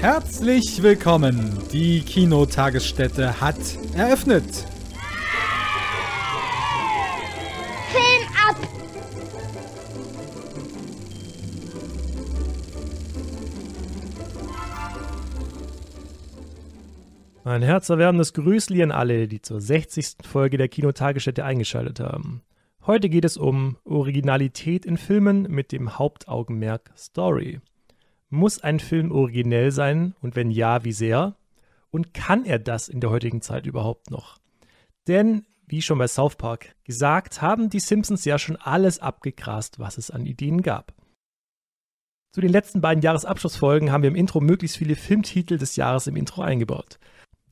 Herzlich willkommen! Die Kinotagesstätte hat eröffnet! Film ab! Ein herzerwärmendes Grüßli an alle, die zur 60. Folge der Kinotagesstätte eingeschaltet haben. Heute geht es um Originalität in Filmen mit dem Hauptaugenmerk Story. Muss ein Film originell sein und wenn ja, wie sehr? Und kann er das in der heutigen Zeit überhaupt noch? Denn, wie schon bei South Park gesagt, haben die Simpsons ja schon alles abgegrast, was es an Ideen gab. Zu den letzten beiden Jahresabschlussfolgen haben wir im Intro möglichst viele Filmtitel des Jahres im Intro eingebaut.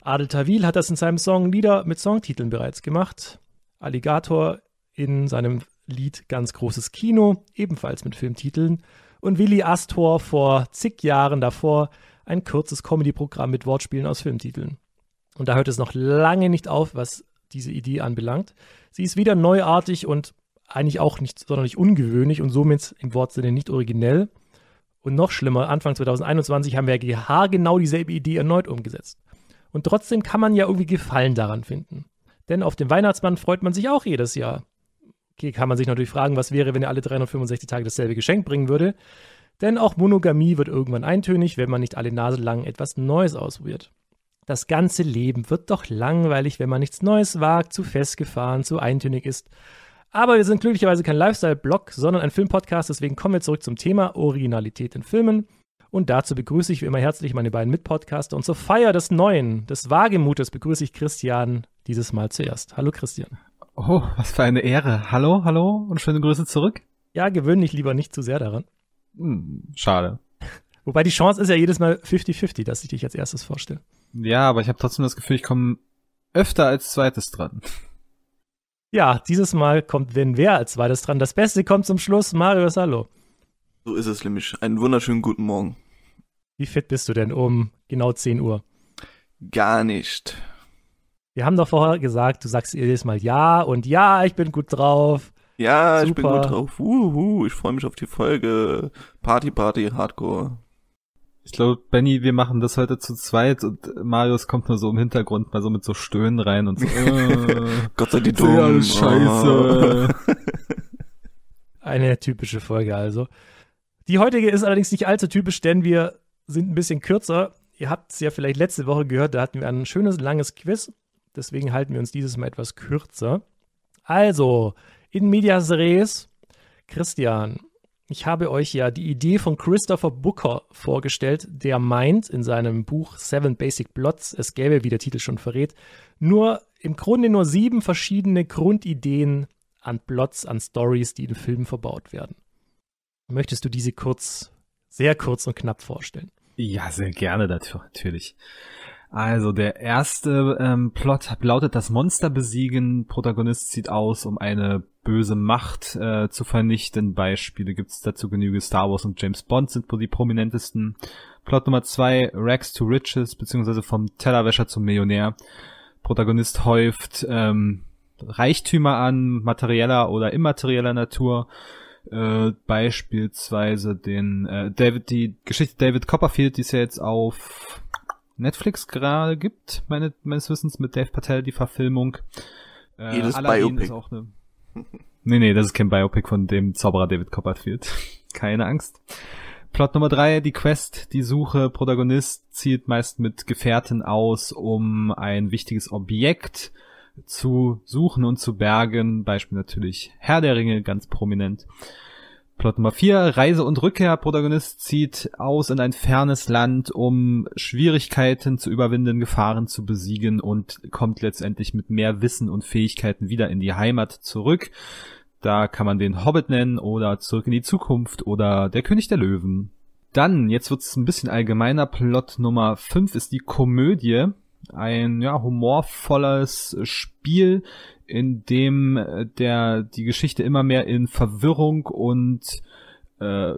Adel Tawil hat das in seinem Song Lieder mit Songtiteln bereits gemacht. Alligator in seinem Lied Ganz großes Kino ebenfalls mit Filmtiteln und Willi Astor vor zig Jahren davor ein kurzes Comedy-Programm mit Wortspielen aus Filmtiteln. Und da hört es noch lange nicht auf, was diese Idee anbelangt. Sie ist wieder neuartig und eigentlich auch nicht sonderlich ungewöhnlich und somit im Wortsinne nicht originell. Und noch schlimmer, Anfang 2021 haben wir haargenau dieselbe Idee erneut umgesetzt. Und trotzdem kann man ja irgendwie Gefallen daran finden. Denn auf den Weihnachtsmann freut man sich auch jedes Jahr kann man sich natürlich fragen, was wäre, wenn er alle 365 Tage dasselbe Geschenk bringen würde. Denn auch Monogamie wird irgendwann eintönig, wenn man nicht alle Nase lang etwas Neues ausprobiert. Das ganze Leben wird doch langweilig, wenn man nichts Neues wagt, zu festgefahren, zu eintönig ist. Aber wir sind glücklicherweise kein Lifestyle-Blog, sondern ein Filmpodcast, deswegen kommen wir zurück zum Thema Originalität in Filmen. Und dazu begrüße ich wie immer herzlich meine beiden Mitpodcaster. Und zur Feier des Neuen, des Wagemutes, begrüße ich Christian dieses Mal zuerst. Hallo Christian. Oh, was für eine Ehre. Hallo, hallo und schöne Grüße zurück. Ja, gewöhn dich lieber nicht zu sehr daran. Hm, schade. Wobei die Chance ist ja jedes Mal 50-50, dass ich dich als erstes vorstelle. Ja, aber ich habe trotzdem das Gefühl, ich komme öfter als zweites dran. Ja, dieses Mal kommt wenn wer als zweites dran. Das Beste kommt zum Schluss. Marius, hallo. So ist es nämlich. Einen wunderschönen guten Morgen. Wie fit bist du denn um genau 10 Uhr? Gar nicht. Wir haben doch vorher gesagt, du sagst jedes Mal ja und ja, ich bin gut drauf. Ja, Super. ich bin gut drauf. Uhu, ich freue mich auf die Folge. Party, Party, Hardcore. Ich glaube, Benny, wir machen das heute zu zweit und Marius kommt nur so im Hintergrund mal so mit so Stöhnen rein und so. Äh, Gott sei Dank. Ja, Scheiße. Eine typische Folge also. Die heutige ist allerdings nicht allzu typisch, denn wir sind ein bisschen kürzer. Ihr habt es ja vielleicht letzte Woche gehört, da hatten wir ein schönes langes Quiz Deswegen halten wir uns dieses Mal etwas kürzer. Also, in medias res, Christian, ich habe euch ja die Idee von Christopher Booker vorgestellt, der meint in seinem Buch Seven Basic Plots, es gäbe, wie der Titel schon verrät, nur im Grunde nur sieben verschiedene Grundideen an Plots, an Stories, die in Filmen verbaut werden. Möchtest du diese kurz, sehr kurz und knapp vorstellen? Ja, sehr gerne natürlich. Also der erste ähm, Plot lautet das Monster besiegen. Protagonist zieht aus, um eine böse Macht äh, zu vernichten. Beispiele gibt es dazu genüge. Star Wars und James Bond sind wohl die prominentesten. Plot Nummer zwei: Rex to Riches, beziehungsweise vom Tellerwäscher zum Millionär. Protagonist häuft ähm, Reichtümer an, materieller oder immaterieller Natur. Äh, beispielsweise den äh, David, die Geschichte David Copperfield, die ist ja jetzt auf Netflix gerade gibt, meine, meines Wissens, mit Dave Patel die Verfilmung. Äh, Jedes Aladdin Biopic. ist auch eine. Nee, nee, das ist kein Biopic von dem Zauberer David Copperfield. Keine Angst. Plot Nummer drei, die Quest, die Suche, Protagonist zielt meist mit Gefährten aus, um ein wichtiges Objekt zu suchen und zu bergen. Beispiel natürlich Herr der Ringe, ganz prominent. Plot Nummer 4. Reise und Rückkehr. Protagonist zieht aus in ein fernes Land, um Schwierigkeiten zu überwinden, Gefahren zu besiegen und kommt letztendlich mit mehr Wissen und Fähigkeiten wieder in die Heimat zurück. Da kann man den Hobbit nennen oder Zurück in die Zukunft oder Der König der Löwen. Dann, jetzt wird's ein bisschen allgemeiner, Plot Nummer 5 ist die Komödie. Ein ja, humorvolles Spiel, in dem äh, der die Geschichte immer mehr in Verwirrung und äh,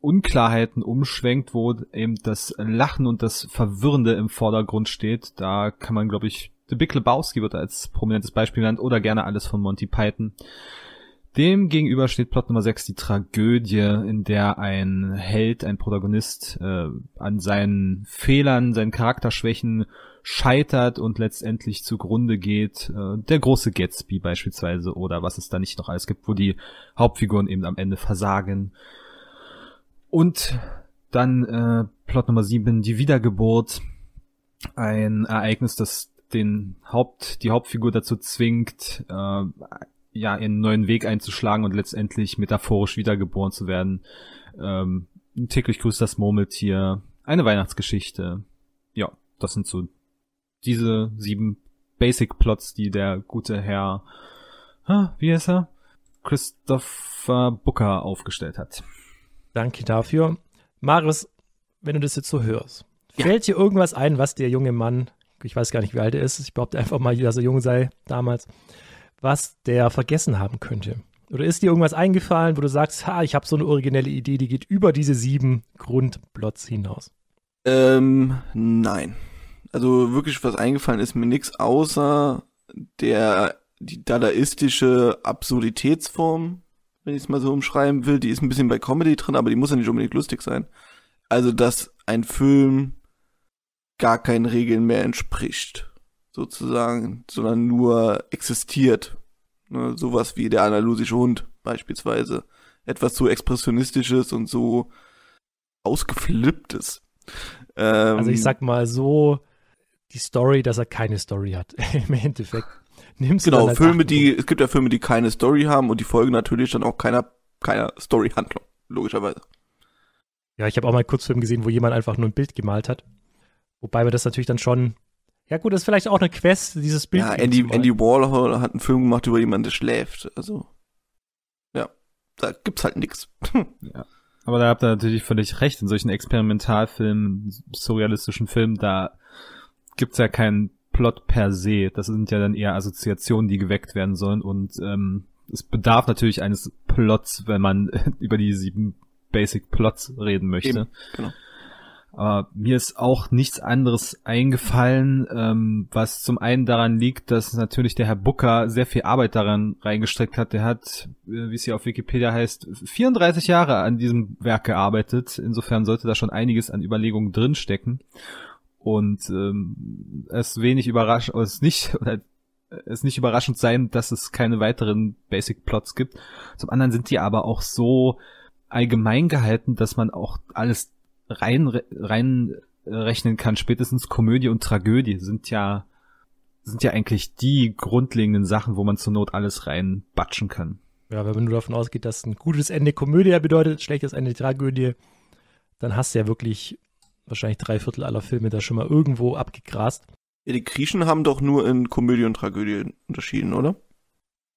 Unklarheiten umschwenkt, wo eben das Lachen und das Verwirrende im Vordergrund steht. Da kann man, glaube ich, The Big Lebowski wird als prominentes Beispiel genannt oder gerne alles von Monty Python. Dem gegenüber steht Plot Nummer 6, die Tragödie, in der ein Held, ein Protagonist äh, an seinen Fehlern, seinen Charakterschwächen scheitert und letztendlich zugrunde geht. Äh, der große Gatsby beispielsweise oder was es da nicht noch alles gibt, wo die Hauptfiguren eben am Ende versagen. Und dann äh, Plot Nummer 7, die Wiedergeburt. Ein Ereignis, das den Haupt, die Hauptfigur dazu zwingt, äh, ja, einen neuen Weg einzuschlagen und letztendlich metaphorisch wiedergeboren zu werden. Ähm, täglich grüßt das Murmeltier, eine Weihnachtsgeschichte. Ja, das sind so diese sieben Basic Plots, die der gute Herr, wie heißt er? Christopher Booker aufgestellt hat. Danke dafür. Marius, wenn du das jetzt so hörst, ja. fällt dir irgendwas ein, was der junge Mann, ich weiß gar nicht, wie alt er ist, ich behaupte einfach mal, dass er jung sei damals, was der vergessen haben könnte? Oder ist dir irgendwas eingefallen, wo du sagst, ha, ich habe so eine originelle Idee, die geht über diese sieben Grundplots hinaus? Ähm, nein also wirklich was eingefallen ist mir nix außer der die dadaistische Absurditätsform, wenn ich es mal so umschreiben will, die ist ein bisschen bei Comedy drin, aber die muss ja nicht unbedingt lustig sein. Also, dass ein Film gar keinen Regeln mehr entspricht, sozusagen, sondern nur existiert. Ne, sowas wie der analysische Hund beispielsweise. Etwas so Expressionistisches und so ausgeflipptes. Ähm, also ich ähm, sag mal so, die Story, dass er keine Story hat. Im Endeffekt. Nimmst genau, halt Filme, die, es gibt ja Filme, die keine Story haben und die folgen natürlich dann auch keiner, keiner Story-Handlung, logischerweise. Ja, ich habe auch mal einen Kurzfilm gesehen, wo jemand einfach nur ein Bild gemalt hat. Wobei wir das natürlich dann schon. Ja, gut, das ist vielleicht auch eine Quest, dieses Bild. Ja, Andy, Andy Warhol hat einen Film gemacht über jemanden, der schläft. Also. Ja, da gibt's halt nichts. Ja. Aber da habt ihr natürlich völlig recht. In solchen Experimentalfilmen, surrealistischen Filmen, da gibt's ja keinen Plot per se. Das sind ja dann eher Assoziationen, die geweckt werden sollen. Und ähm, es bedarf natürlich eines Plots, wenn man über die sieben Basic Plots reden möchte. Eben, genau. Aber mir ist auch nichts anderes eingefallen, ähm, was zum einen daran liegt, dass natürlich der Herr Booker sehr viel Arbeit daran reingestreckt hat. Der hat, äh, wie es hier auf Wikipedia heißt, 34 Jahre an diesem Werk gearbeitet. Insofern sollte da schon einiges an Überlegungen drinstecken und ähm, es wenig überraschend, es nicht, oder es nicht überraschend sein, dass es keine weiteren Basic Plots gibt. Zum anderen sind die aber auch so allgemein gehalten, dass man auch alles rein, rein äh, rechnen kann. Spätestens Komödie und Tragödie sind ja, sind ja eigentlich die grundlegenden Sachen, wo man zur Not alles reinbatschen kann. Ja, wenn du davon ausgeht, dass ein gutes Ende Komödie bedeutet, schlechtes Ende Tragödie, dann hast du ja wirklich wahrscheinlich drei Viertel aller Filme da schon mal irgendwo abgegrast. Ja, die Griechen haben doch nur in Komödie und Tragödie unterschieden, oder?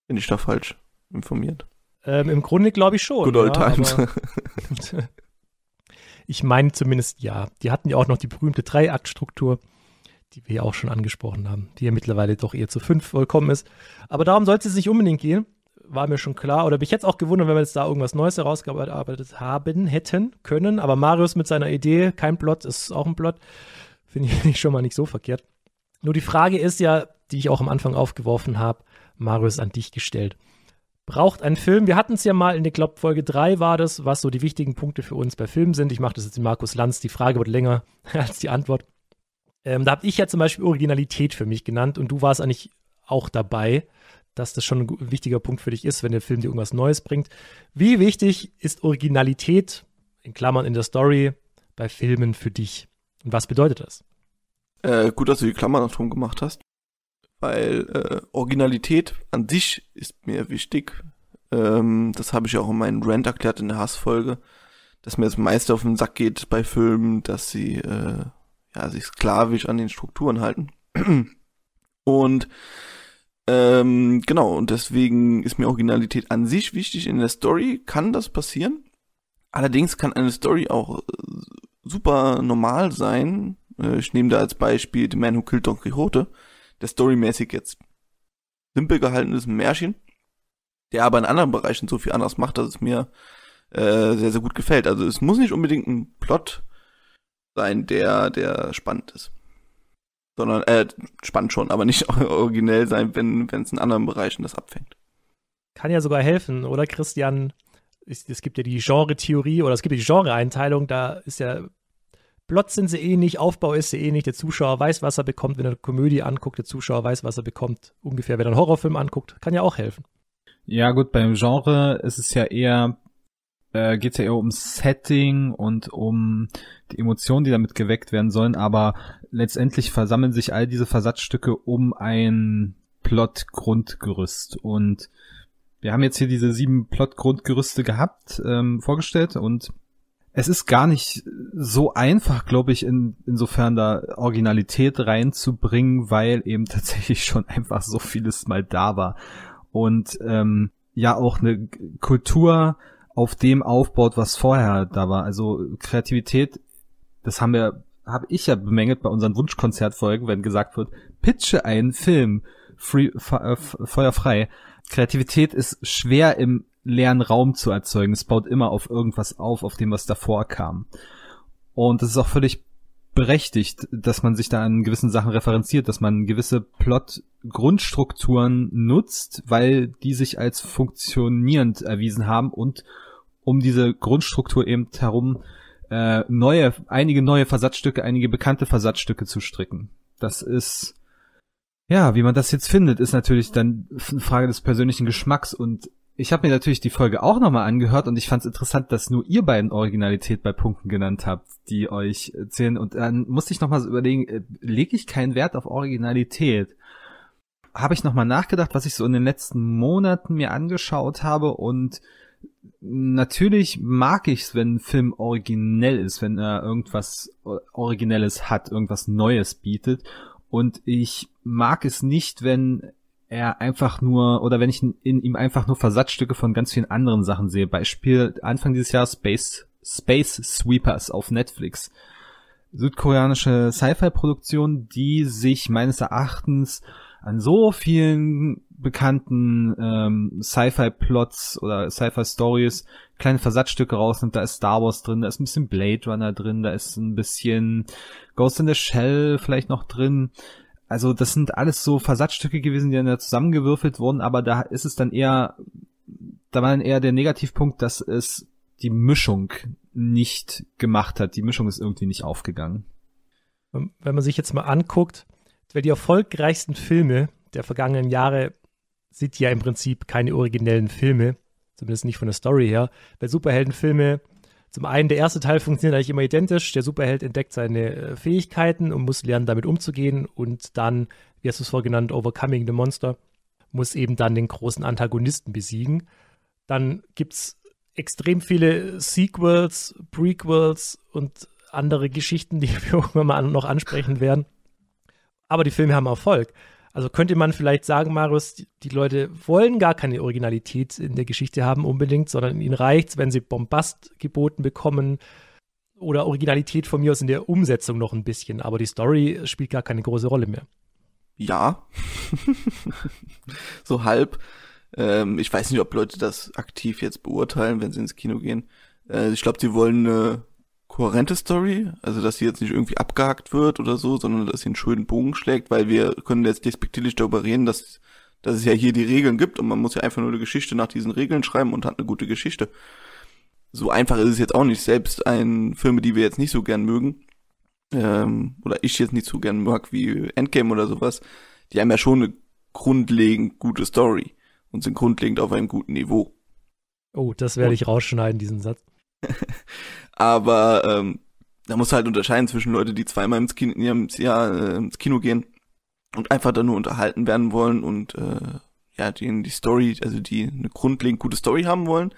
Bin ich da falsch informiert? Ähm, Im Grunde glaube ich schon. Good old ja, times. ich meine zumindest ja. Die hatten ja auch noch die berühmte Dreiaktstruktur, die wir ja auch schon angesprochen haben, die ja mittlerweile doch eher zu fünf vollkommen ist. Aber darum sollte es nicht unbedingt gehen war mir schon klar oder ich jetzt auch gewundert, wenn wir jetzt da irgendwas Neues herausgearbeitet haben, hätten können. Aber Marius mit seiner Idee, kein Plot, ist auch ein Plot, finde ich schon mal nicht so verkehrt. Nur die Frage ist ja, die ich auch am Anfang aufgeworfen habe, Marius an dich gestellt. Braucht ein Film, wir hatten es ja mal in der, glaube Folge 3 war das, was so die wichtigen Punkte für uns bei Filmen sind. Ich mache das jetzt in Markus Lanz, die Frage wird länger als die Antwort. Ähm, da habe ich ja zum Beispiel Originalität für mich genannt und du warst eigentlich auch dabei dass das schon ein wichtiger Punkt für dich ist, wenn der Film dir irgendwas Neues bringt. Wie wichtig ist Originalität, in Klammern in der Story, bei Filmen für dich? Und was bedeutet das? Äh, gut, dass du die Klammern noch drum gemacht hast, weil äh, Originalität an sich ist mir wichtig. Ähm, das habe ich auch in meinem Rant erklärt in der Hassfolge, dass mir das meiste auf den Sack geht bei Filmen, dass sie äh, ja, sich sklavisch an den Strukturen halten. Und ähm, genau, und deswegen ist mir Originalität an sich wichtig. In der Story kann das passieren. Allerdings kann eine Story auch äh, super normal sein. Äh, ich nehme da als Beispiel The Man Who Killed Don Quixote, der storymäßig jetzt simpel gehalten ist, ein Märchen, der aber in anderen Bereichen so viel anders macht, dass es mir äh, sehr, sehr gut gefällt. Also es muss nicht unbedingt ein Plot sein, der, der spannend ist sondern äh, spannend schon, aber nicht originell sein, wenn es in anderen Bereichen das abfängt. Kann ja sogar helfen, oder Christian? Es, gibt ja die Genre-Theorie oder es gibt ja die Genre-Einteilung, da ist ja Plot sind sie eh nicht, Aufbau ist sie eh nicht, der Zuschauer weiß, was er bekommt, wenn er eine Komödie anguckt, der Zuschauer weiß, was er bekommt, ungefähr, wenn er einen Horrorfilm anguckt, kann ja auch helfen. Ja gut, beim Genre ist es ja eher äh, geht es ja eher um Setting und um die Emotionen, die damit geweckt werden sollen, aber letztendlich versammeln sich all diese Versatzstücke um ein Plot-Grundgerüst. Und wir haben jetzt hier diese sieben Plot-Grundgerüste gehabt, ähm, vorgestellt und es ist gar nicht so einfach, glaube ich, in, insofern da Originalität reinzubringen, weil eben tatsächlich schon einfach so vieles mal da war. Und ähm, ja auch eine Kultur auf dem aufbaut, was vorher da war. Also Kreativität, das haben wir, habe ich ja bemängelt bei unseren Wunschkonzertfolgen, wenn gesagt wird, pitche einen Film free, feuerfrei. Kreativität ist schwer im leeren Raum zu erzeugen. Es baut immer auf irgendwas auf, auf dem, was davor kam. Und das ist auch völlig berechtigt, dass man sich da an gewissen Sachen referenziert, dass man gewisse Plot-Grundstrukturen nutzt, weil die sich als funktionierend erwiesen haben und um diese Grundstruktur eben herum äh, neue, einige neue Versatzstücke, einige bekannte Versatzstücke zu stricken. Das ist ja, wie man das jetzt findet, ist natürlich dann eine Frage des persönlichen Geschmacks und ich habe mir natürlich die Folge auch nochmal angehört und ich fand es interessant, dass nur ihr beiden Originalität bei Punkten genannt habt, die euch zählen. Und dann musste ich nochmal so überlegen, äh, lege ich keinen Wert auf Originalität? Habe ich nochmal nachgedacht, was ich so in den letzten Monaten mir angeschaut habe und natürlich mag ich es, wenn ein Film originell ist, wenn er irgendwas Originelles hat, irgendwas Neues bietet. Und ich mag es nicht, wenn er einfach nur, oder wenn ich in ihm einfach nur Versatzstücke von ganz vielen anderen Sachen sehe. Beispiel Anfang dieses Jahres Space, Space Sweepers auf Netflix. Südkoreanische Sci-Fi-Produktion, die sich meines Erachtens an so vielen bekannten ähm, Sci-Fi-Plots oder Sci-Fi-Stories kleine Versatzstücke rausnimmt. Da ist Star Wars drin, da ist ein bisschen Blade Runner drin, da ist ein bisschen Ghost in the Shell vielleicht noch drin. Also das sind alles so Versatzstücke gewesen, die dann da zusammengewürfelt wurden, aber da ist es dann eher, da war dann eher der Negativpunkt, dass es die Mischung nicht gemacht hat. Die Mischung ist irgendwie nicht aufgegangen. Wenn man sich jetzt mal anguckt, weil die erfolgreichsten Filme der vergangenen Jahre sind ja im Prinzip keine originellen Filme, zumindest nicht von der Story her. Bei Superheldenfilme zum einen, der erste Teil funktioniert eigentlich immer identisch. Der Superheld entdeckt seine äh, Fähigkeiten und muss lernen, damit umzugehen. Und dann, wie hast du es vorhin genannt, Overcoming the Monster, muss eben dann den großen Antagonisten besiegen. Dann gibt es extrem viele Sequels, Prequels und andere Geschichten, die wir irgendwann mal noch ansprechen werden. Aber die Filme haben Erfolg. Also könnte man vielleicht sagen, Marius, die, Leute wollen gar keine Originalität in der Geschichte haben unbedingt, sondern ihnen reicht's, wenn sie Bombast geboten bekommen oder Originalität von mir aus in der Umsetzung noch ein bisschen, aber die Story spielt gar keine große Rolle mehr. Ja, so halb. Ähm, ich weiß nicht, ob Leute das aktiv jetzt beurteilen, wenn sie ins Kino gehen. Äh, ich glaube, sie wollen eine kohärente Story, also dass sie jetzt nicht irgendwie abgehakt wird oder so, sondern dass sie einen schönen Bogen schlägt, weil wir können jetzt despektierlich darüber reden, dass, dass es ja hier die Regeln gibt und man muss ja einfach nur eine Geschichte nach diesen Regeln schreiben und hat eine gute Geschichte. So einfach ist es jetzt auch nicht. Selbst ein Filme, die wir jetzt nicht so gern mögen, ähm, oder ich jetzt nicht so gern mag wie Endgame oder sowas, die haben ja schon eine grundlegend gute Story und sind grundlegend auf einem guten Niveau. Oh, das werde ich rausschneiden, diesen Satz. Aber ähm, da muss halt unterscheiden zwischen Leute, die zweimal ins Kino, in Jahr, äh, ins Kino gehen und einfach da nur unterhalten werden wollen und äh, ja, denen die Story, also die eine grundlegend gute Story haben wollen,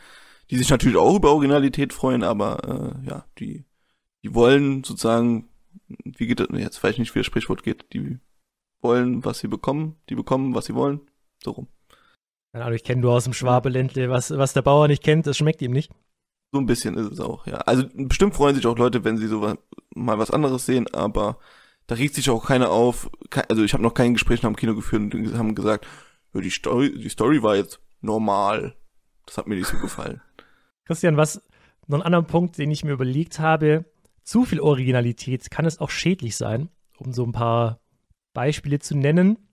die sich natürlich auch über Originalität freuen, aber äh, ja, die, die wollen sozusagen, wie geht das, jetzt weiß ich nicht, wie das Sprichwort geht, die wollen, was sie bekommen, die bekommen, was sie wollen, so rum. Also ich kenne du aus dem Schwabeländle, was, was der Bauer nicht kennt, das schmeckt ihm nicht. So ein bisschen ist es auch, ja. Also bestimmt freuen sich auch Leute, wenn sie so was, mal was anderes sehen, aber da regt sich auch keiner auf. Also ich habe noch kein Gespräch nach dem Kino geführt und haben gesagt, die Story, die Story war jetzt normal. Das hat mir nicht so gefallen. Christian, was noch einen anderen Punkt, den ich mir überlegt habe, zu viel Originalität kann es auch schädlich sein, um so ein paar Beispiele zu nennen.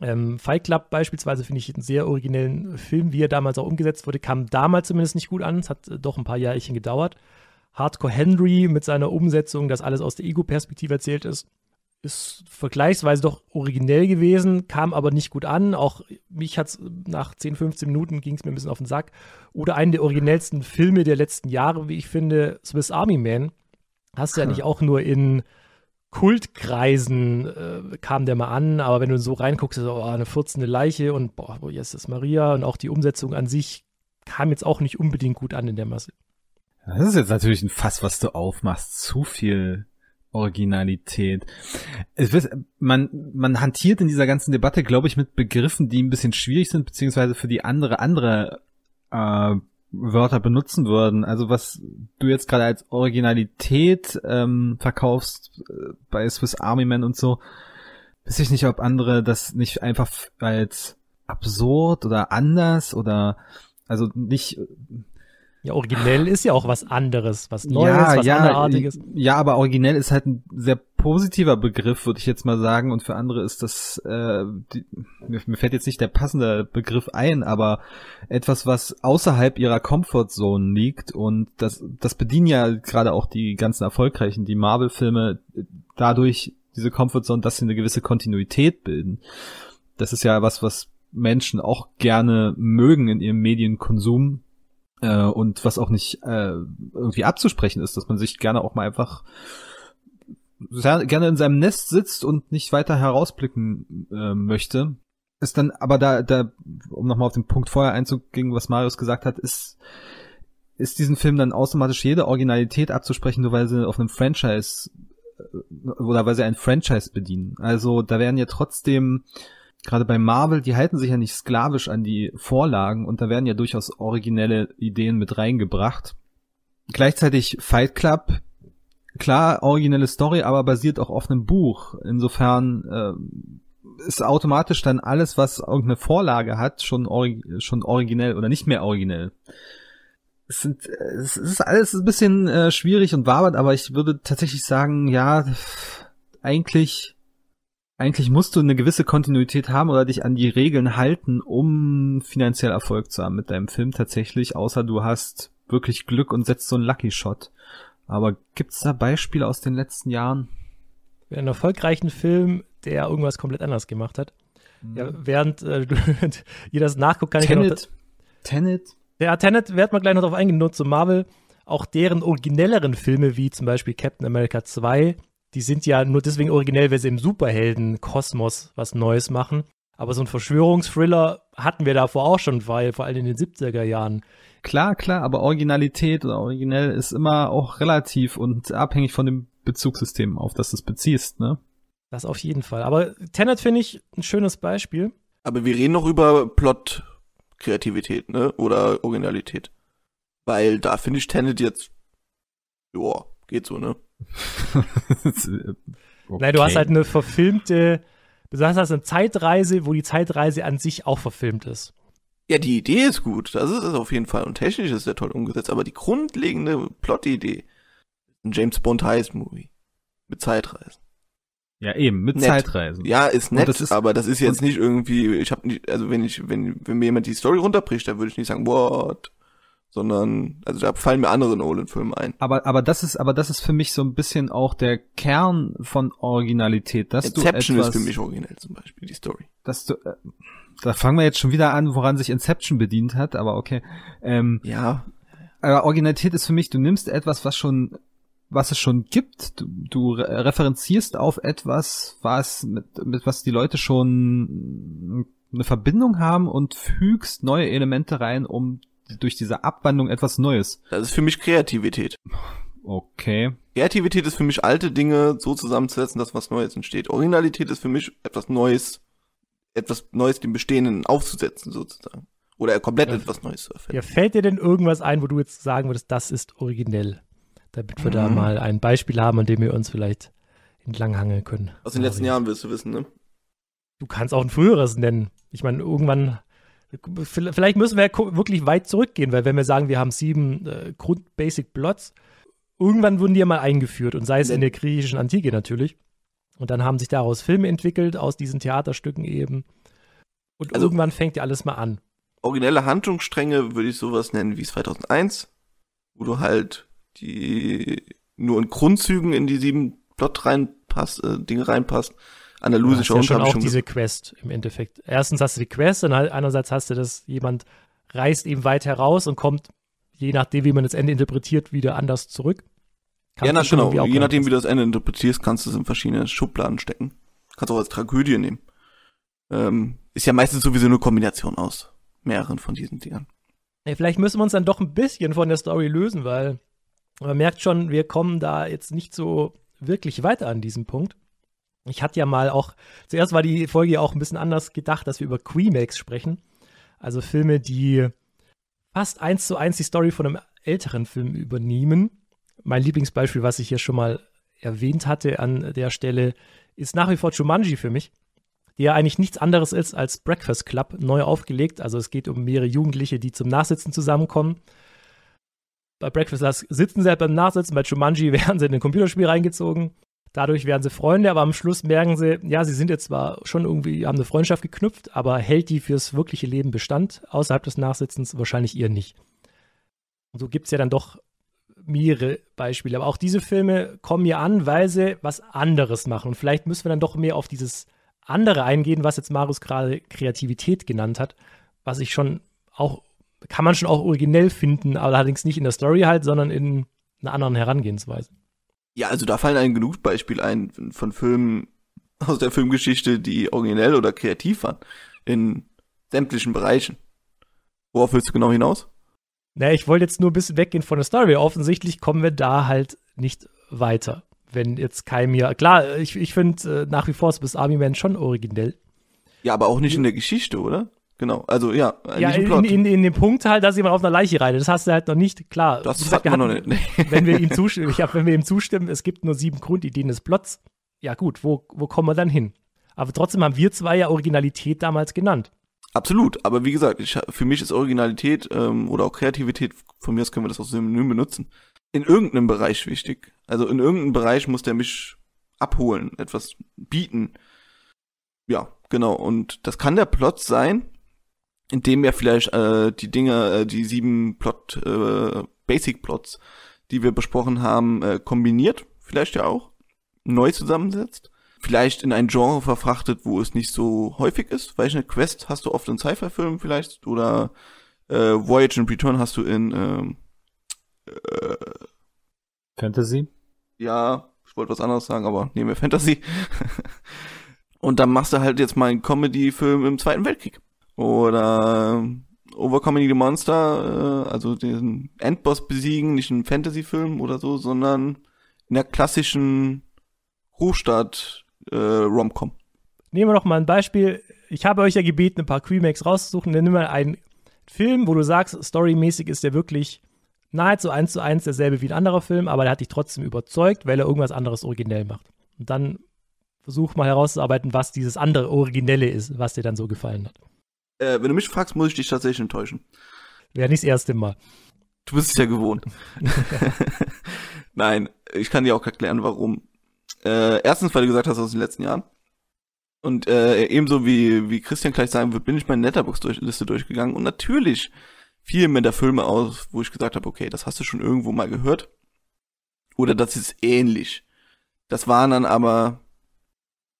Ähm, Fight Club beispielsweise finde ich einen sehr originellen Film, wie er damals auch umgesetzt wurde, kam damals zumindest nicht gut an. Es hat äh, doch ein paar Jahrchen gedauert. Hardcore Henry mit seiner Umsetzung, dass alles aus der Ego-Perspektive erzählt ist, ist vergleichsweise doch originell gewesen, kam aber nicht gut an. Auch mich hat es äh, nach 10, 15 Minuten ging es mir ein bisschen auf den Sack. Oder einen der originellsten Filme der letzten Jahre, wie ich finde, Swiss Army Man. Hast du ja hm. nicht auch nur in Kultkreisen äh, kam der mal an, aber wenn du so reinguckst, so, oh, eine 14. Leiche und boah, wo jetzt das Maria und auch die Umsetzung an sich kam jetzt auch nicht unbedingt gut an in der Masse. Das ist jetzt natürlich ein Fass, was du aufmachst. Zu viel Originalität. Weiß, man, man hantiert in dieser ganzen Debatte, glaube ich, mit Begriffen, die ein bisschen schwierig sind, beziehungsweise für die andere andere äh, Wörter benutzen würden. Also was du jetzt gerade als Originalität ähm, verkaufst äh, bei Swiss Army Man und so, weiß ich nicht, ob andere das nicht einfach als absurd oder anders oder also nicht ja, originell ist ja auch was anderes, was Neues, ja, was ja, anderartiges. Ja, aber originell ist halt ein sehr positiver Begriff, würde ich jetzt mal sagen. Und für andere ist das, äh, die, mir, mir fällt jetzt nicht der passende Begriff ein, aber etwas, was außerhalb ihrer Comfortzone liegt. Und das, das bedienen ja gerade auch die ganzen erfolgreichen, die Marvel-Filme äh, dadurch diese Comfortzone, dass sie eine gewisse Kontinuität bilden. Das ist ja was, was Menschen auch gerne mögen in ihrem Medienkonsum, äh, und was auch nicht äh, irgendwie abzusprechen ist, dass man sich gerne auch mal einfach gerne in seinem Nest sitzt und nicht weiter herausblicken äh, möchte, ist dann aber da, da um nochmal auf den Punkt vorher einzugehen, was Marius gesagt hat, ist ist diesen Film dann automatisch jede Originalität abzusprechen, nur weil sie auf einem Franchise äh, oder weil sie ein Franchise bedienen. Also da werden ja trotzdem gerade bei Marvel, die halten sich ja nicht sklavisch an die Vorlagen und da werden ja durchaus originelle Ideen mit reingebracht. Gleichzeitig Fight Club, klar, originelle Story, aber basiert auch auf einem Buch. Insofern äh, ist automatisch dann alles, was irgendeine Vorlage hat, schon, orig schon originell oder nicht mehr originell. Es, sind, es ist alles ein bisschen äh, schwierig und wabert, aber ich würde tatsächlich sagen, ja, eigentlich eigentlich musst du eine gewisse Kontinuität haben oder dich an die Regeln halten, um finanziell Erfolg zu haben mit deinem Film tatsächlich, außer du hast wirklich Glück und setzt so einen Lucky Shot. Aber gibt's da Beispiele aus den letzten Jahren? Einen erfolgreichen Film, der irgendwas komplett anders gemacht hat. Mhm. Ja, während äh, ihr das nachguckt, kann Tenet. ich noch... Tenet? Ja, Tenet, werden wir gleich noch drauf eingehen, nur zu Marvel. Auch deren originelleren Filme, wie zum Beispiel Captain America 2, die sind ja nur deswegen originell, weil sie im Superhelden-Kosmos was Neues machen. Aber so ein Verschwörungsthriller hatten wir davor auch schon, weil vor allem in den 70er Jahren. Klar, klar, aber Originalität oder originell ist immer auch relativ und abhängig von dem Bezugssystem, auf das du es beziehst, ne? Das auf jeden Fall. Aber Tenet finde ich ein schönes Beispiel. Aber wir reden noch über Plot-Kreativität, ne? Oder Originalität. Weil da finde ich Tenet jetzt, joa, geht so, ne? okay. Nein, du hast halt eine verfilmte, du hast halt eine Zeitreise, wo die Zeitreise an sich auch verfilmt ist. Ja, die Idee ist gut, das ist es auf jeden Fall. Und technisch ist es der toll umgesetzt, aber die grundlegende Plot-Idee ein James Bond heist Movie. Mit Zeitreisen. Ja, eben, mit nett. Zeitreisen. Ja, ist nett, das ist, aber das ist jetzt nicht irgendwie, ich habe nicht, also wenn ich, wenn, wenn mir jemand die Story runterbricht, dann würde ich nicht sagen, what? sondern also da fallen mir andere Nolan-Filme ein. Aber aber das ist aber das ist für mich so ein bisschen auch der Kern von Originalität, dass Inception du etwas, ist für mich originell zum Beispiel die Story. Dass du äh, da fangen wir jetzt schon wieder an, woran sich Inception bedient hat, aber okay. Ähm, ja. Aber äh, Originalität ist für mich, du nimmst etwas, was schon was es schon gibt. Du, du referenzierst auf etwas, was mit, mit was die Leute schon eine Verbindung haben und fügst neue Elemente rein, um durch diese Abwandlung etwas Neues. Das ist für mich Kreativität. Okay. Kreativität ist für mich alte Dinge so zusammenzusetzen, dass was Neues entsteht. Originalität ist für mich etwas Neues, etwas Neues dem Bestehenden aufzusetzen sozusagen. Oder komplett ja. etwas Neues zu erfinden. Ja, fällt dir denn irgendwas ein, wo du jetzt sagen würdest, das ist originell? Damit wir mhm. da mal ein Beispiel haben, an dem wir uns vielleicht entlanghangeln können. Aus den letzten Jahren wirst du wissen, ne? Du kannst auch ein früheres nennen. Ich meine, irgendwann Vielleicht müssen wir ja wirklich weit zurückgehen, weil wenn wir sagen, wir haben sieben äh, Grund-Basic-Plots, irgendwann wurden die ja mal eingeführt und sei es in der griechischen Antike natürlich. Und dann haben sich daraus Filme entwickelt, aus diesen Theaterstücken eben. Und also, irgendwann fängt ja alles mal an. Originelle Handlungsstränge würde ich sowas nennen wie 2001, wo du halt die nur in Grundzügen in die sieben Plot reinpasst, äh, Dinge reinpasst analysischer ja, Hund. Ja auch diese Quest im Endeffekt. Erstens hast du die Quest und andererseits halt hast du, dass jemand reist eben weit heraus und kommt, je nachdem, wie man das Ende interpretiert, wieder anders zurück. Kannst ja, na, genau. Je nachdem, wie du das Ende interpretierst, kannst du es in verschiedene Schubladen stecken. Kannst auch als Tragödie nehmen. Ähm, ist ja meistens sowieso eine Kombination aus mehreren von diesen Dingern. Ey, vielleicht müssen wir uns dann doch ein bisschen von der Story lösen, weil man merkt schon, wir kommen da jetzt nicht so wirklich weiter an diesem Punkt. Ich hatte ja mal auch, zuerst war die Folge ja auch ein bisschen anders gedacht, dass wir über Quemakes sprechen. Also Filme, die fast eins zu eins die Story von einem älteren Film übernehmen. Mein Lieblingsbeispiel, was ich hier schon mal erwähnt hatte an der Stelle, ist nach wie vor Jumanji für mich, der ja eigentlich nichts anderes ist als Breakfast Club, neu aufgelegt. Also es geht um mehrere Jugendliche, die zum Nachsitzen zusammenkommen. Bei Breakfast Club sitzen sie halt beim Nachsitzen, bei Jumanji werden sie in ein Computerspiel reingezogen. Dadurch werden sie Freunde, aber am Schluss merken sie, ja, sie sind jetzt zwar schon irgendwie, haben eine Freundschaft geknüpft, aber hält die fürs wirkliche Leben Bestand außerhalb des Nachsitzens wahrscheinlich ihr nicht. Und so gibt es ja dann doch mehrere Beispiele. Aber auch diese Filme kommen ja an, weil sie was anderes machen. Und vielleicht müssen wir dann doch mehr auf dieses andere eingehen, was jetzt Marius gerade Kreativität genannt hat, was ich schon auch, kann man schon auch originell finden, allerdings nicht in der Story halt, sondern in einer anderen Herangehensweise. Ja, also da fallen einem genug Beispiele ein von Filmen aus der Filmgeschichte, die originell oder kreativ waren. In sämtlichen Bereichen. Worauf willst du genau hinaus? Na, ich wollte jetzt nur ein bisschen weggehen von der Story. Offensichtlich kommen wir da halt nicht weiter. Wenn jetzt kein mir. Klar, ich, ich finde äh, nach wie vor ist Army Man schon originell. Ja, aber auch nicht in der Geschichte, oder? Genau, also ja, äh, ja in, in, in, in, dem Punkt halt, dass jemand auf einer Leiche reitet. Das hast du halt noch nicht, klar. Das gesagt, hat man noch nicht. wenn wir ihm zustimmen, ich hab, wenn wir ihm zustimmen, es gibt nur sieben Grundideen des Plots. Ja gut, wo, wo kommen wir dann hin? Aber trotzdem haben wir zwei ja Originalität damals genannt. Absolut, aber wie gesagt, ich, für mich ist Originalität ähm, oder auch Kreativität, von mir aus können wir das auch synonym benutzen, in irgendeinem Bereich wichtig. Also in irgendeinem Bereich muss der mich abholen, etwas bieten. Ja, genau. Und das kann der Plot sein, indem er vielleicht äh, die Dinge, äh, die sieben Plot, äh, Basic Plots, die wir besprochen haben, äh, kombiniert, vielleicht ja auch, neu zusammensetzt, vielleicht in ein Genre verfrachtet, wo es nicht so häufig ist, weil eine Quest hast du oft in Sci-Fi-Filmen vielleicht oder äh, Voyage and Return hast du in äh, äh, Fantasy. Ja, ich wollte was anderes sagen, aber nehmen wir Fantasy. Und dann machst du halt jetzt mal einen Comedy-Film im Zweiten Weltkrieg oder ähm, Overcoming the Monster, äh, also den Endboss besiegen, nicht einen Fantasy-Film oder so, sondern in der klassischen Hochstadt äh, Romcom. Nehmen wir doch mal ein Beispiel. Ich habe euch ja gebeten, ein paar Remakes rauszusuchen. Dann nimm mal einen Film, wo du sagst, storymäßig ist der wirklich nahezu eins zu eins derselbe wie ein anderer Film, aber der hat dich trotzdem überzeugt, weil er irgendwas anderes originell macht. Und dann versuch mal herauszuarbeiten, was dieses andere Originelle ist, was dir dann so gefallen hat äh, wenn du mich fragst, muss ich dich tatsächlich enttäuschen. Wäre nicht das erste Mal. Du bist es ja gewohnt. Nein, ich kann dir auch erklären, warum. Äh, erstens, weil du gesagt hast, aus den letzten Jahren. Und äh, ebenso wie, wie Christian gleich sagen wird, bin ich meine netterbox liste durchgegangen. Und natürlich fielen mir da Filme aus, wo ich gesagt habe, okay, das hast du schon irgendwo mal gehört. Oder das ist ähnlich. Das waren dann aber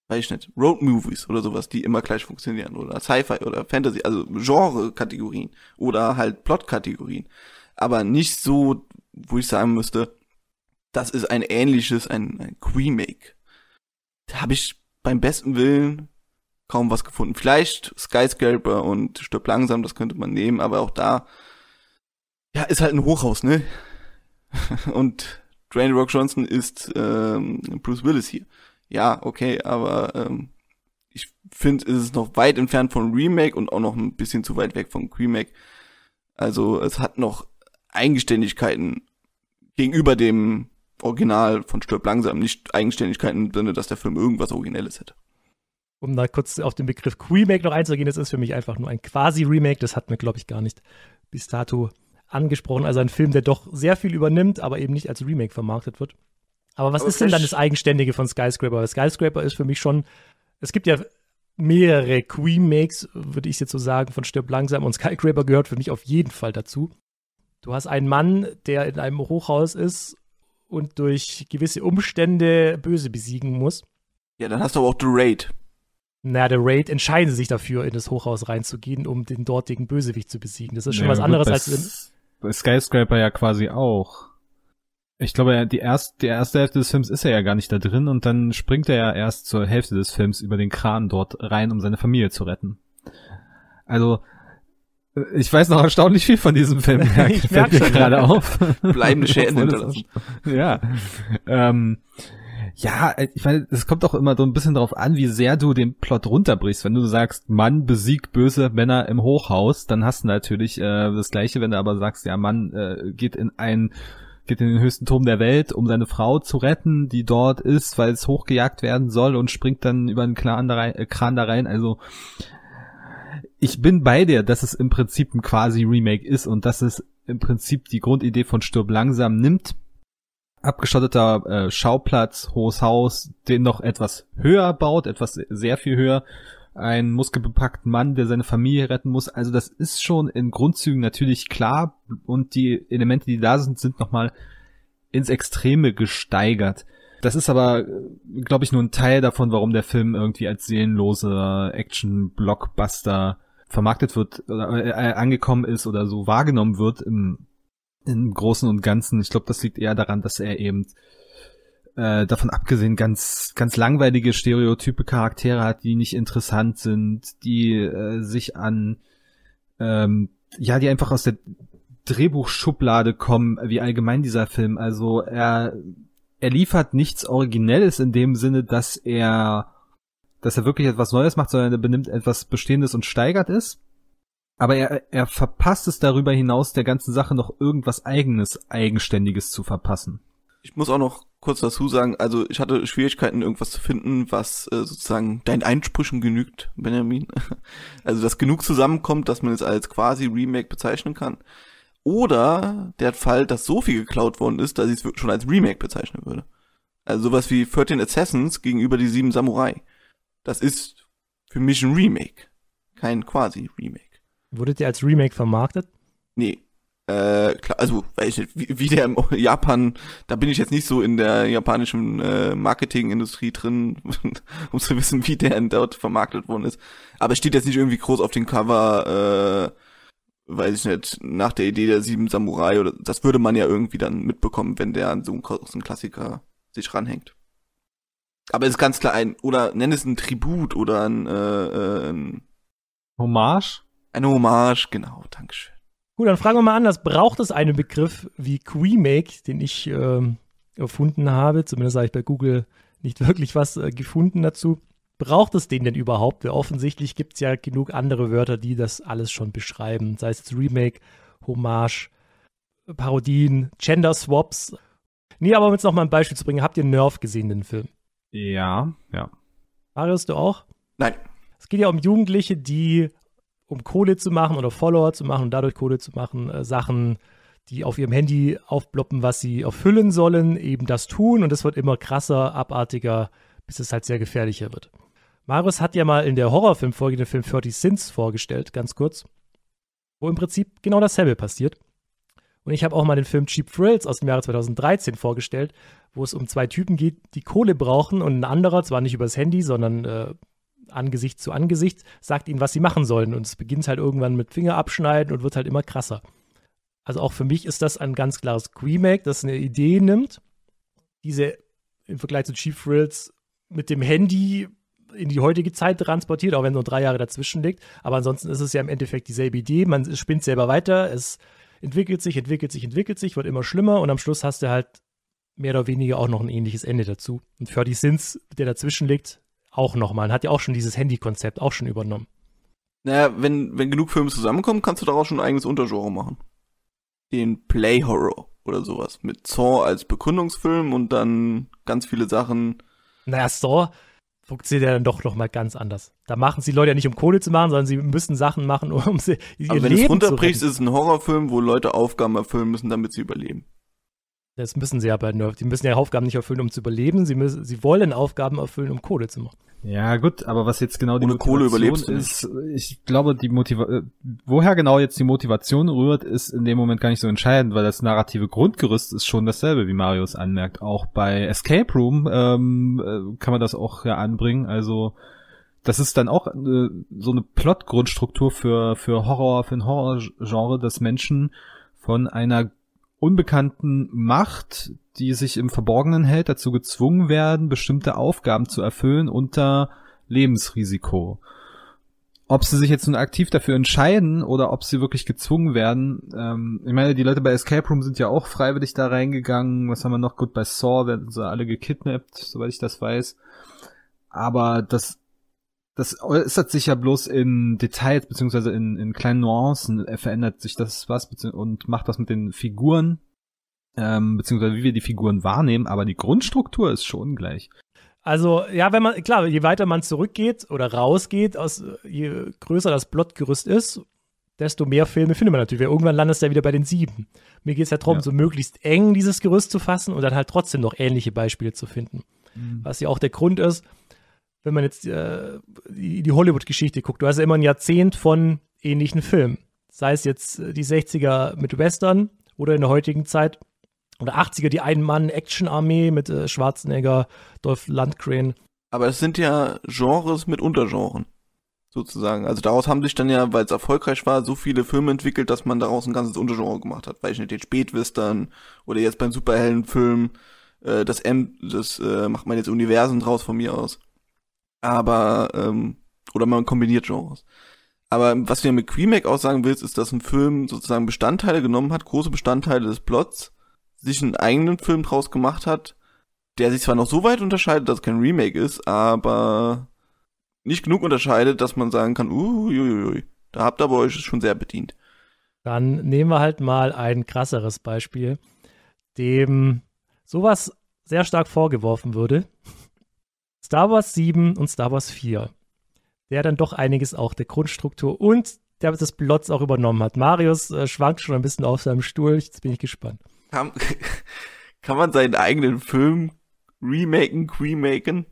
weiß ich nicht, Road Movies oder sowas, die immer gleich funktionieren oder Sci-Fi oder Fantasy, also Genre-Kategorien oder halt Plot-Kategorien. Aber nicht so, wo ich sagen müsste, das ist ein ähnliches, ein, ein Remake. Da habe ich beim besten Willen kaum was gefunden. Vielleicht Skyscraper und Stirb langsam, das könnte man nehmen, aber auch da, ja, ist halt ein Hochhaus, ne? und Dwayne Rock Johnson ist ähm, Bruce Willis hier ja, okay, aber ähm, ich finde, es ist noch weit entfernt von Remake und auch noch ein bisschen zu weit weg von Remake. Also es hat noch Eigenständigkeiten gegenüber dem Original von Stirb langsam, nicht Eigenständigkeiten im Sinne, dass der Film irgendwas Originelles hätte. Um da kurz auf den Begriff Remake noch einzugehen, das ist für mich einfach nur ein Quasi-Remake, das hat mir, glaube ich, gar nicht bis dato angesprochen. Also ein Film, der doch sehr viel übernimmt, aber eben nicht als Remake vermarktet wird. Aber was aber ist denn dann das Eigenständige von Skyscraper? Skyscraper ist für mich schon, es gibt ja mehrere Queen-Makes, würde ich jetzt so sagen, von Stirb langsam und Skyscraper gehört für mich auf jeden Fall dazu. Du hast einen Mann, der in einem Hochhaus ist und durch gewisse Umstände Böse besiegen muss. Ja, dann hast du aber auch The Raid. Na, The Raid entscheiden sich dafür, in das Hochhaus reinzugehen, um den dortigen Bösewicht zu besiegen. Das ist schon ja, was anderes als in. Skyscraper ja quasi auch ich glaube, die, erste, die erste Hälfte des Films ist er ja gar nicht da drin und dann springt er ja erst zur Hälfte des Films über den Kran dort rein, um seine Familie zu retten. Also, äh, ich weiß noch erstaunlich viel von diesem Film. Ja, ich fällt mir gerade auf. Bleibende Schäden hinterlassen. Ja. Ähm, ja, ich meine, es kommt auch immer so ein bisschen darauf an, wie sehr du den Plot runterbrichst. Wenn du sagst, Mann besiegt böse Männer im Hochhaus, dann hast du natürlich äh, das Gleiche. Wenn du aber sagst, ja, Mann äh, geht in ein geht in den höchsten Turm der Welt, um seine Frau zu retten, die dort ist, weil es hochgejagt werden soll und springt dann über einen Kran da rein. Äh, Kran da rein. Also ich bin bei dir, dass es im Prinzip ein quasi Remake ist und dass es im Prinzip die Grundidee von Stirb langsam nimmt. Abgeschotteter äh, Schauplatz, hohes Haus, den noch etwas höher baut, etwas sehr viel höher ein muskelbepackten Mann, der seine Familie retten muss. Also das ist schon in Grundzügen natürlich klar und die Elemente, die da sind, sind nochmal ins Extreme gesteigert. Das ist aber, glaube ich, nur ein Teil davon, warum der Film irgendwie als seelenloser Action-Blockbuster vermarktet wird, oder, äh, äh angekommen ist oder so wahrgenommen wird im, im Großen und Ganzen. Ich glaube, das liegt eher daran, dass er eben äh, davon abgesehen ganz ganz langweilige stereotype Charaktere hat, die nicht interessant sind, die äh, sich an ähm, ja, die einfach aus der Drehbuchschublade kommen, wie allgemein dieser Film. Also er er liefert nichts Originelles in dem Sinne, dass er dass er wirklich etwas Neues macht, sondern er benimmt etwas Bestehendes und steigert es. Aber er, er verpasst es darüber hinaus, der ganzen Sache noch irgendwas Eigenes, Eigenständiges zu verpassen. Ich muss auch noch kurz dazu sagen, also ich hatte Schwierigkeiten, irgendwas zu finden, was äh, sozusagen deinen Einsprüchen genügt, Benjamin. Also, dass genug zusammenkommt, dass man es als quasi Remake bezeichnen kann. Oder der Fall, dass so viel geklaut worden ist, dass ich es schon als Remake bezeichnen würde. Also sowas wie 13 Assassins gegenüber die sieben Samurai. Das ist für mich ein Remake. Kein quasi Remake. Wurdet ihr als Remake vermarktet? Nee äh, klar, also weiß ich nicht, wie, wie der im Japan, da bin ich jetzt nicht so in der japanischen äh, Marketingindustrie drin, um zu wissen, wie der dort vermarktet worden ist. Aber es steht jetzt nicht irgendwie groß auf dem Cover, äh, weiß ich nicht, nach der Idee der sieben Samurai oder das würde man ja irgendwie dann mitbekommen, wenn der an so einen großen Klassiker sich ranhängt. Aber es ist ganz klar ein, oder nenn es ein Tribut oder ein, äh, ein ähm, Hommage? Eine Hommage, genau, Dankeschön. Gut, dann fragen wir mal anders. Braucht es einen Begriff wie Quemake, den ich ähm, erfunden habe? Zumindest habe ich bei Google nicht wirklich was äh, gefunden dazu. Braucht es den denn überhaupt? Weil offensichtlich gibt es ja genug andere Wörter, die das alles schon beschreiben. Sei es Remake, Hommage, Parodien, Gender Swaps. Nee, aber um jetzt nochmal ein Beispiel zu bringen, habt ihr Nerf gesehen, den Film? Ja, ja. Marius, du auch? Nein. Es geht ja um Jugendliche, die um Kohle zu machen oder Follower zu machen und dadurch Kohle zu machen, äh, Sachen, die auf ihrem Handy aufploppen, was sie erfüllen sollen, eben das tun und es wird immer krasser, abartiger, bis es halt sehr gefährlicher wird. Marius hat ja mal in der Horrorfilmfolge den Film 30 Sins vorgestellt, ganz kurz, wo im Prinzip genau dasselbe passiert. Und ich habe auch mal den Film Cheap Thrills aus dem Jahre 2013 vorgestellt, wo es um zwei Typen geht, die Kohle brauchen und ein anderer, zwar nicht übers Handy, sondern äh, Angesicht zu Angesicht, sagt ihnen, was sie machen sollen. Und es beginnt halt irgendwann mit Finger abschneiden und wird halt immer krasser. Also auch für mich ist das ein ganz klares Remake, das eine Idee nimmt, diese im Vergleich zu Chief Thrills mit dem Handy in die heutige Zeit transportiert, auch wenn nur drei Jahre dazwischen liegt. Aber ansonsten ist es ja im Endeffekt dieselbe Idee. Man spinnt selber weiter, es entwickelt sich, entwickelt sich, entwickelt sich, wird immer schlimmer und am Schluss hast du halt mehr oder weniger auch noch ein ähnliches Ende dazu. Und Ferdi Sins, der dazwischen liegt, auch nochmal. Hat ja auch schon dieses Handy-Konzept auch schon übernommen. Naja, wenn, wenn genug Filme zusammenkommen, kannst du daraus schon ein eigenes Untergenre machen. Den Play Horror oder sowas. Mit Saw als Begründungsfilm und dann ganz viele Sachen. Naja, Saw funktioniert ja dann doch nochmal ganz anders. Da machen sie Leute ja nicht, um Kohle zu machen, sondern sie müssen Sachen machen, um sie ihr Aber wenn Leben du es runterbrichst, ist es ein Horrorfilm, wo Leute Aufgaben erfüllen müssen, damit sie überleben. Das müssen sie ja bei Nerf. Die müssen ja Aufgaben nicht erfüllen, um zu überleben. Sie, müssen, sie wollen Aufgaben erfüllen, um Kohle zu machen. Ja, gut, aber was jetzt genau die Ohne Motivation Kohle überlebst ist, ich glaube, die Motivation, äh, woher genau jetzt die Motivation rührt, ist in dem Moment gar nicht so entscheidend, weil das narrative Grundgerüst ist schon dasselbe, wie Marius anmerkt. Auch bei Escape Room ähm, äh, kann man das auch ja anbringen. Also das ist dann auch äh, so eine Plot-Grundstruktur für, für Horror, für ein Horrorgenre, dass Menschen von einer unbekannten Macht, die sich im Verborgenen hält, dazu gezwungen werden, bestimmte Aufgaben zu erfüllen unter Lebensrisiko. Ob sie sich jetzt nun aktiv dafür entscheiden oder ob sie wirklich gezwungen werden, ähm, ich meine, die Leute bei Escape Room sind ja auch freiwillig da reingegangen. Was haben wir noch? Gut, bei Saw werden sie alle gekidnappt, soweit ich das weiß. Aber das das äußert sich ja bloß in Details, beziehungsweise in, in kleinen Nuancen äh, verändert sich das was und macht was mit den Figuren, ähm, beziehungsweise wie wir die Figuren wahrnehmen, aber die Grundstruktur ist schon gleich. Also, ja, wenn man, klar, je weiter man zurückgeht oder rausgeht, aus, je größer das Plotgerüst ist, desto mehr Filme findet man natürlich. Irgendwann landest du ja wieder bei den sieben. Mir geht es ja darum, ja. so möglichst eng dieses Gerüst zu fassen und dann halt trotzdem noch ähnliche Beispiele zu finden. Mhm. Was ja auch der Grund ist, wenn man jetzt äh, die, die Hollywood-Geschichte guckt, du hast ja immer ein Jahrzehnt von ähnlichen Filmen. Sei es jetzt äh, die 60er mit Western oder in der heutigen Zeit oder 80er die Ein-Mann-Action-Armee mit äh, Schwarzenegger, Dolph Lundgren. Aber es sind ja Genres mit Untergenren, sozusagen. Also daraus haben sich dann ja, weil es erfolgreich war, so viele Filme entwickelt, dass man daraus ein ganzes Untergenre gemacht hat. Weil ich nicht den Spätwestern oder jetzt beim Superheldenfilm, äh, das M, das äh, macht man jetzt Universen draus von mir aus aber ähm, oder man kombiniert Genres. Aber was wir mit Queemack auch sagen willst, ist, dass ein Film sozusagen Bestandteile genommen hat, große Bestandteile des Plots, sich einen eigenen Film draus gemacht hat, der sich zwar noch so weit unterscheidet, dass es kein Remake ist, aber nicht genug unterscheidet, dass man sagen kann, uiuiui, da habt ihr aber euch schon sehr bedient. Dann nehmen wir halt mal ein krasseres Beispiel, dem sowas sehr stark vorgeworfen würde. Star Wars 7 und Star Wars 4, der dann doch einiges auch der Grundstruktur und der das Plots auch übernommen hat. Marius äh, schwankt schon ein bisschen auf seinem Stuhl, jetzt bin ich gespannt. Kann, kann man seinen eigenen Film remaken, remaken?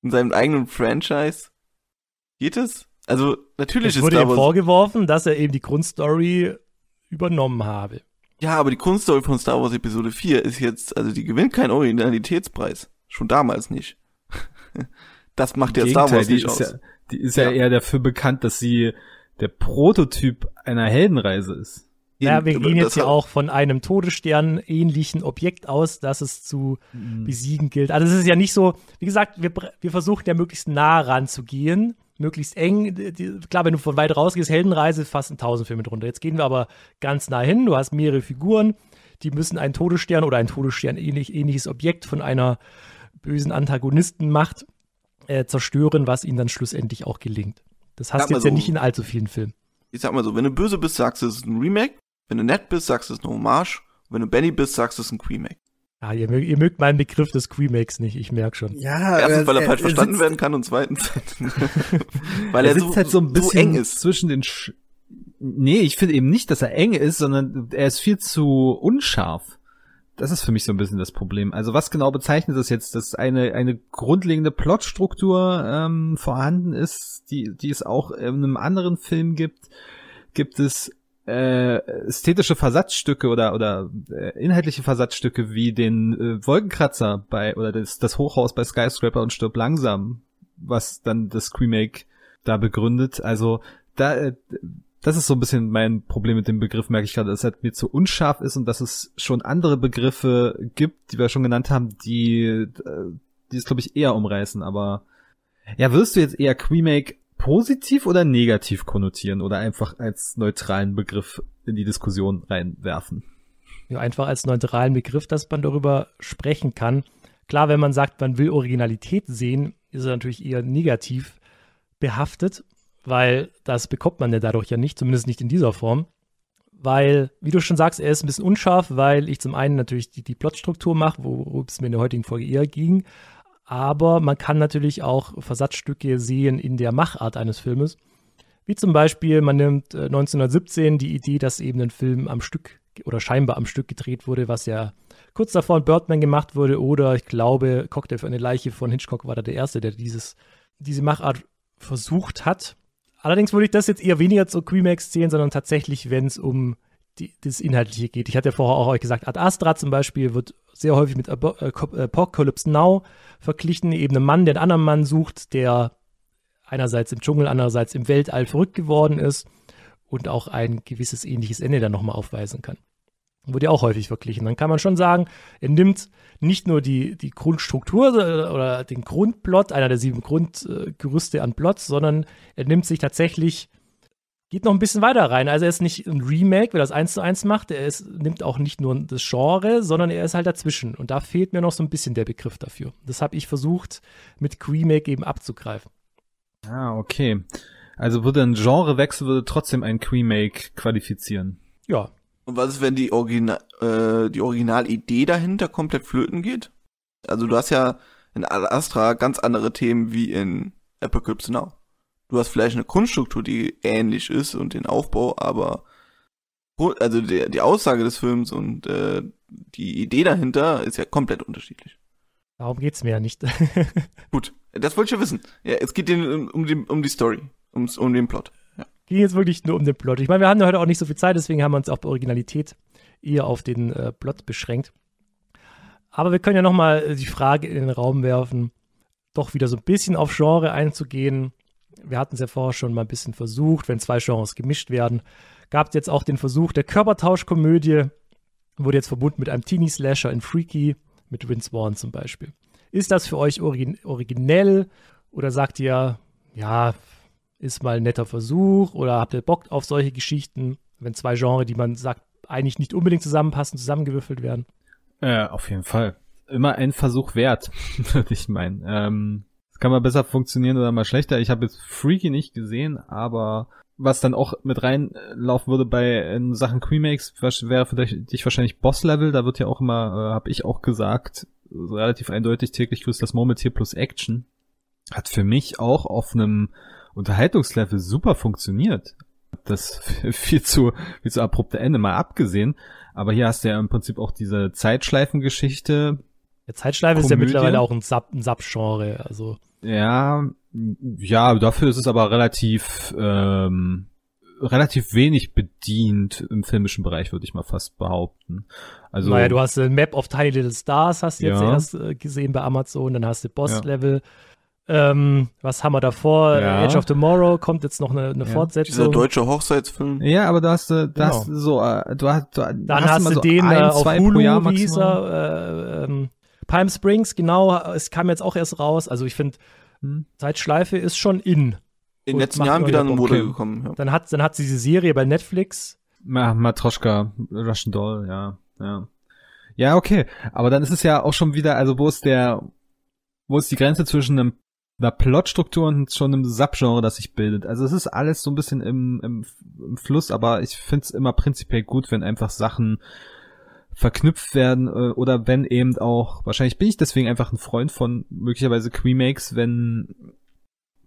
In seinem eigenen Franchise? Geht es? Also, natürlich es ist wurde ihm vorgeworfen, dass er eben die Grundstory übernommen habe. Ja, aber die Grundstory von Star Wars Episode 4 ist jetzt, also die gewinnt keinen Originalitätspreis. Schon damals nicht. Das macht ja Star Wars nicht aus. Ja, die ist ja. ja. eher dafür bekannt, dass sie der Prototyp einer Heldenreise ist. Ja, wir gehen jetzt ja auch von einem Todesstern ähnlichen Objekt aus, das es zu mhm. besiegen gilt. Also es ist ja nicht so, wie gesagt, wir, wir versuchen ja möglichst nah ranzugehen, möglichst eng. Die, klar, wenn du von weit rausgehst, Heldenreise fast ein tausend Filme drunter. Jetzt gehen wir aber ganz nah hin, du hast mehrere Figuren, die müssen einen Todesstern oder ein Todesstern ähnlich, ähnliches Objekt von einer bösen Antagonisten macht, äh, zerstören, was ihnen dann schlussendlich auch gelingt. Das hast du jetzt so, ja nicht in allzu vielen Filmen. Ich sag mal so, wenn du böse bist, sagst du, es ist ein Remake. Wenn du nett bist, sagst du, es ist ein Hommage. Und wenn du Benny bist, sagst du, es ist ein Remake. Ja, ihr, mögt, ihr mögt meinen Begriff des Remakes nicht, ich merke schon. Ja, Erstens, weil er, falsch verstanden werden kann und zweitens, weil er, er so, halt so, ein bisschen so eng ist. zwischen den... Sch nee, ich finde eben nicht, dass er eng ist, sondern er ist viel zu unscharf das ist für mich so ein bisschen das Problem. Also was genau bezeichnet das jetzt, dass eine, eine grundlegende Plotstruktur ähm, vorhanden ist, die, die es auch in einem anderen Film gibt? Gibt es äh, ästhetische Versatzstücke oder oder äh, inhaltliche Versatzstücke wie den äh, Wolkenkratzer bei oder das, das Hochhaus bei Skyscraper und stirbt langsam, was dann das Remake da begründet. Also da äh, das ist so ein bisschen mein Problem mit dem Begriff, merke ich gerade, dass es halt mir zu unscharf ist und dass es schon andere Begriffe gibt, die wir schon genannt haben, die, äh, die es, glaube ich, eher umreißen. Aber ja, würdest du jetzt eher Queemake positiv oder negativ konnotieren oder einfach als neutralen Begriff in die Diskussion reinwerfen? Ja, einfach als neutralen Begriff, dass man darüber sprechen kann. Klar, wenn man sagt, man will Originalität sehen, ist er natürlich eher negativ behaftet weil das bekommt man ja dadurch ja nicht, zumindest nicht in dieser Form. Weil, wie du schon sagst, er ist ein bisschen unscharf, weil ich zum einen natürlich die, die Plotstruktur mache, worum es mir in der heutigen Folge eher ging. Aber man kann natürlich auch Versatzstücke sehen in der Machart eines Filmes. Wie zum Beispiel, man nimmt 1917 äh, die Idee, dass eben ein Film am Stück oder scheinbar am Stück gedreht wurde, was ja kurz davor in Birdman gemacht wurde. Oder ich glaube, Cocktail für eine Leiche von Hitchcock war da der Erste, der dieses, diese Machart versucht hat. Allerdings würde ich das jetzt eher weniger zu Remax zählen, sondern tatsächlich, wenn es um die, das Inhaltliche geht. Ich hatte ja vorher auch euch gesagt, Ad Astra zum Beispiel wird sehr häufig mit äh, äh, Apocalypse Now verglichen. Eben ein Mann, der einen anderen Mann sucht, der einerseits im Dschungel, andererseits im Weltall verrückt geworden ist und auch ein gewisses ähnliches Ende dann nochmal aufweisen kann wurde ja auch häufig verglichen. Dann kann man schon sagen, er nimmt nicht nur die, die Grundstruktur äh, oder den Grundplot, einer der sieben Grundgerüste an Plots, sondern er nimmt sich tatsächlich, geht noch ein bisschen weiter rein. Also er ist nicht ein Remake, wer das eins zu eins macht, er ist, nimmt auch nicht nur das Genre, sondern er ist halt dazwischen. Und da fehlt mir noch so ein bisschen der Begriff dafür. Das habe ich versucht, mit Remake eben abzugreifen. Ah, okay. Also würde ein Genrewechsel würde trotzdem ein Remake qualifizieren. Ja, und was ist, wenn die, Origina äh, die Originalidee dahinter komplett flöten geht? Also du hast ja in Al Astra ganz andere Themen wie in Apocalypse Now. Du hast vielleicht eine Grundstruktur, die ähnlich ist und den Aufbau, aber also der, die Aussage des Films und äh, die Idee dahinter ist ja komplett unterschiedlich. Darum geht's mir ja nicht. Gut, das wollte ich ja wissen. Ja, es geht um, um, die, um die Story, um, um den Plot ging jetzt wirklich nur um den Plot. Ich meine, wir haben ja heute auch nicht so viel Zeit, deswegen haben wir uns auch bei Originalität eher auf den äh, Plot beschränkt. Aber wir können ja nochmal äh, die Frage in den Raum werfen, doch wieder so ein bisschen auf Genre einzugehen. Wir hatten es ja vorher schon mal ein bisschen versucht, wenn zwei Genres gemischt werden. Gab es jetzt auch den Versuch der Körpertauschkomödie, wurde jetzt verbunden mit einem Teenie-Slasher in Freaky, mit Vince Vaughn zum Beispiel. Ist das für euch origin originell oder sagt ihr, ja, ist mal ein netter Versuch oder habt ihr Bock auf solche Geschichten, wenn zwei Genres, die man sagt, eigentlich nicht unbedingt zusammenpassen, zusammengewürfelt werden? Äh, auf jeden Fall. Immer ein Versuch wert, würde ich meinen. Ähm, das kann mal besser funktionieren oder mal schlechter. Ich habe jetzt Freaky nicht gesehen, aber was dann auch mit reinlaufen würde bei ähm, Sachen Remakes, wäre für dich wahrscheinlich Boss-Level. Da wird ja auch immer, äh, habe ich auch gesagt, relativ eindeutig täglich grüßt das Moment hier plus Action. Hat für mich auch auf einem Unterhaltungslevel super funktioniert. Das viel zu, viel zu abrupte Ende mal abgesehen. Aber hier hast du ja im Prinzip auch diese Zeitschleifengeschichte. Ja, Zeitschleife Komödie. ist ja mittlerweile auch ein Sub-Genre, Sub also. Ja, ja, dafür ist es aber relativ, ähm, relativ wenig bedient im filmischen Bereich, würde ich mal fast behaupten. Also, naja, du hast ein äh, Map of Tiny Little Stars, hast du jetzt ja. erst äh, gesehen bei Amazon, dann hast du Boss-Level, ja. Ähm, was haben wir davor? Ja. Edge of Tomorrow kommt jetzt noch eine, eine ja. Fortsetzung. Dieser deutsche Hochzeitsfilm. Ja, aber genau. äh, du hast, du genau. hast so, du hast, du dann hast, hast du so den ein, äh, auf Hulu, wie hieß Äh, ähm, Palm Springs, genau. Es kam jetzt auch erst raus. Also ich finde, hm. Zeitschleife ist schon in. In den letzten Jahren wieder in Mode gekommen. Ja. Dann hat, dann hat sie diese Serie bei Netflix. Matroschka, Russian Doll, ja, ja. Ja, okay. Aber dann ist es ja auch schon wieder, also wo ist der, wo ist die Grenze zwischen einem einer Plotstrukturen und schon im Subgenre, das sich bildet. Also es ist alles so ein bisschen im, im, im Fluss, aber ich find's immer prinzipiell gut, wenn einfach Sachen verknüpft werden äh, oder wenn eben auch, wahrscheinlich bin ich deswegen einfach ein Freund von möglicherweise Remakes, wenn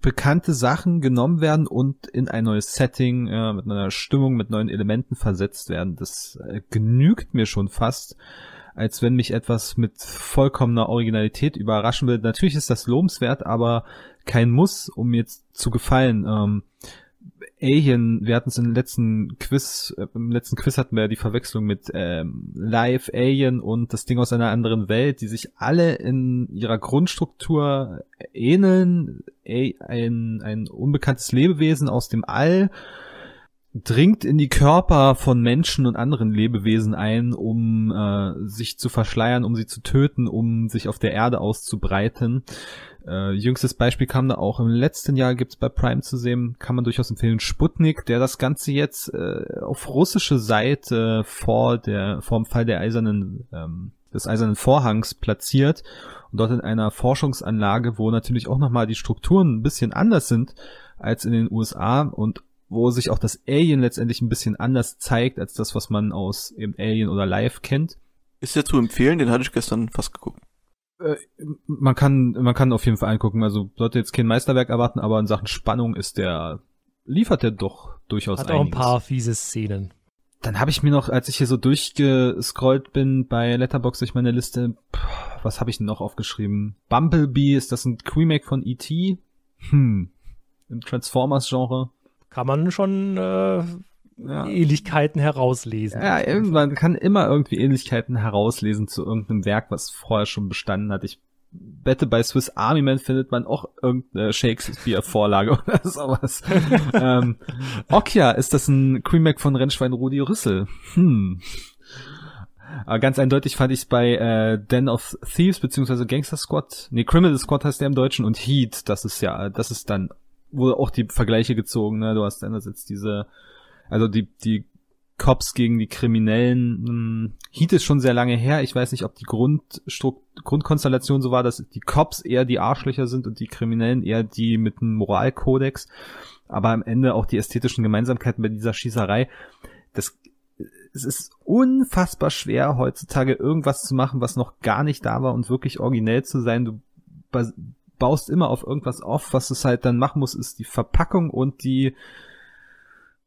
bekannte Sachen genommen werden und in ein neues Setting äh, mit einer Stimmung, mit neuen Elementen versetzt werden. Das äh, genügt mir schon fast als wenn mich etwas mit vollkommener Originalität überraschen will. Natürlich ist das lobenswert, aber kein Muss, um mir zu gefallen. Ähm, Alien, wir hatten es im letzten Quiz, äh, im letzten Quiz hatten wir ja die Verwechslung mit ähm, Live Alien und das Ding aus einer anderen Welt, die sich alle in ihrer Grundstruktur ähneln. ein, ein unbekanntes Lebewesen aus dem All dringt in die Körper von Menschen und anderen Lebewesen ein, um äh, sich zu verschleiern, um sie zu töten, um sich auf der Erde auszubreiten. Äh, jüngstes Beispiel kam da auch im letzten Jahr, gibt's bei Prime zu sehen, kann man durchaus empfehlen, Sputnik, der das Ganze jetzt äh, auf russische Seite vor, der, vor dem Fall der eisernen, ähm, des eisernen Vorhangs platziert und dort in einer Forschungsanlage, wo natürlich auch nochmal die Strukturen ein bisschen anders sind als in den USA und wo sich auch das Alien letztendlich ein bisschen anders zeigt als das, was man aus eben Alien oder Live kennt. Ist der zu empfehlen? Den hatte ich gestern fast geguckt. Äh, man kann, man kann auf jeden Fall angucken. Also sollte jetzt kein Meisterwerk erwarten, aber in Sachen Spannung ist der, liefert der doch durchaus Hat auch einiges. ein paar fiese Szenen. Dann habe ich mir noch, als ich hier so durchgescrollt bin bei Letterboxd durch meine Liste, was habe ich denn noch aufgeschrieben? Bumblebee, ist das ein Remake von E.T.? Hm. Im Transformers-Genre kann man schon äh, ja. Ähnlichkeiten herauslesen. Ja, man kann immer irgendwie Ähnlichkeiten herauslesen zu irgendeinem Werk, was vorher schon bestanden hat. Ich wette, bei Swiss Army Man findet man auch irgendeine Shakespeare-Vorlage oder sowas. ähm, Okja, ist das ein Remake von Rennschwein Rudi Rüssel? Hm. Aber äh, ganz eindeutig fand ich es bei äh, Den of Thieves beziehungsweise Gangster Squad, nee, Criminal Squad heißt der im Deutschen und Heat, das ist ja, das ist dann wurde auch die Vergleiche gezogen, ne? Du hast einerseits diese, also die, die Cops gegen die Kriminellen. Hm, Heat es schon sehr lange her. Ich weiß nicht, ob die Grundstrukt Grundkonstellation so war, dass die Cops eher die Arschlöcher sind und die Kriminellen eher die mit einem Moralkodex. Aber am Ende auch die ästhetischen Gemeinsamkeiten bei dieser Schießerei. Das, es ist unfassbar schwer, heutzutage irgendwas zu machen, was noch gar nicht da war und wirklich originell zu sein. Du baust immer auf irgendwas auf, was es halt dann machen muss, ist die Verpackung und die,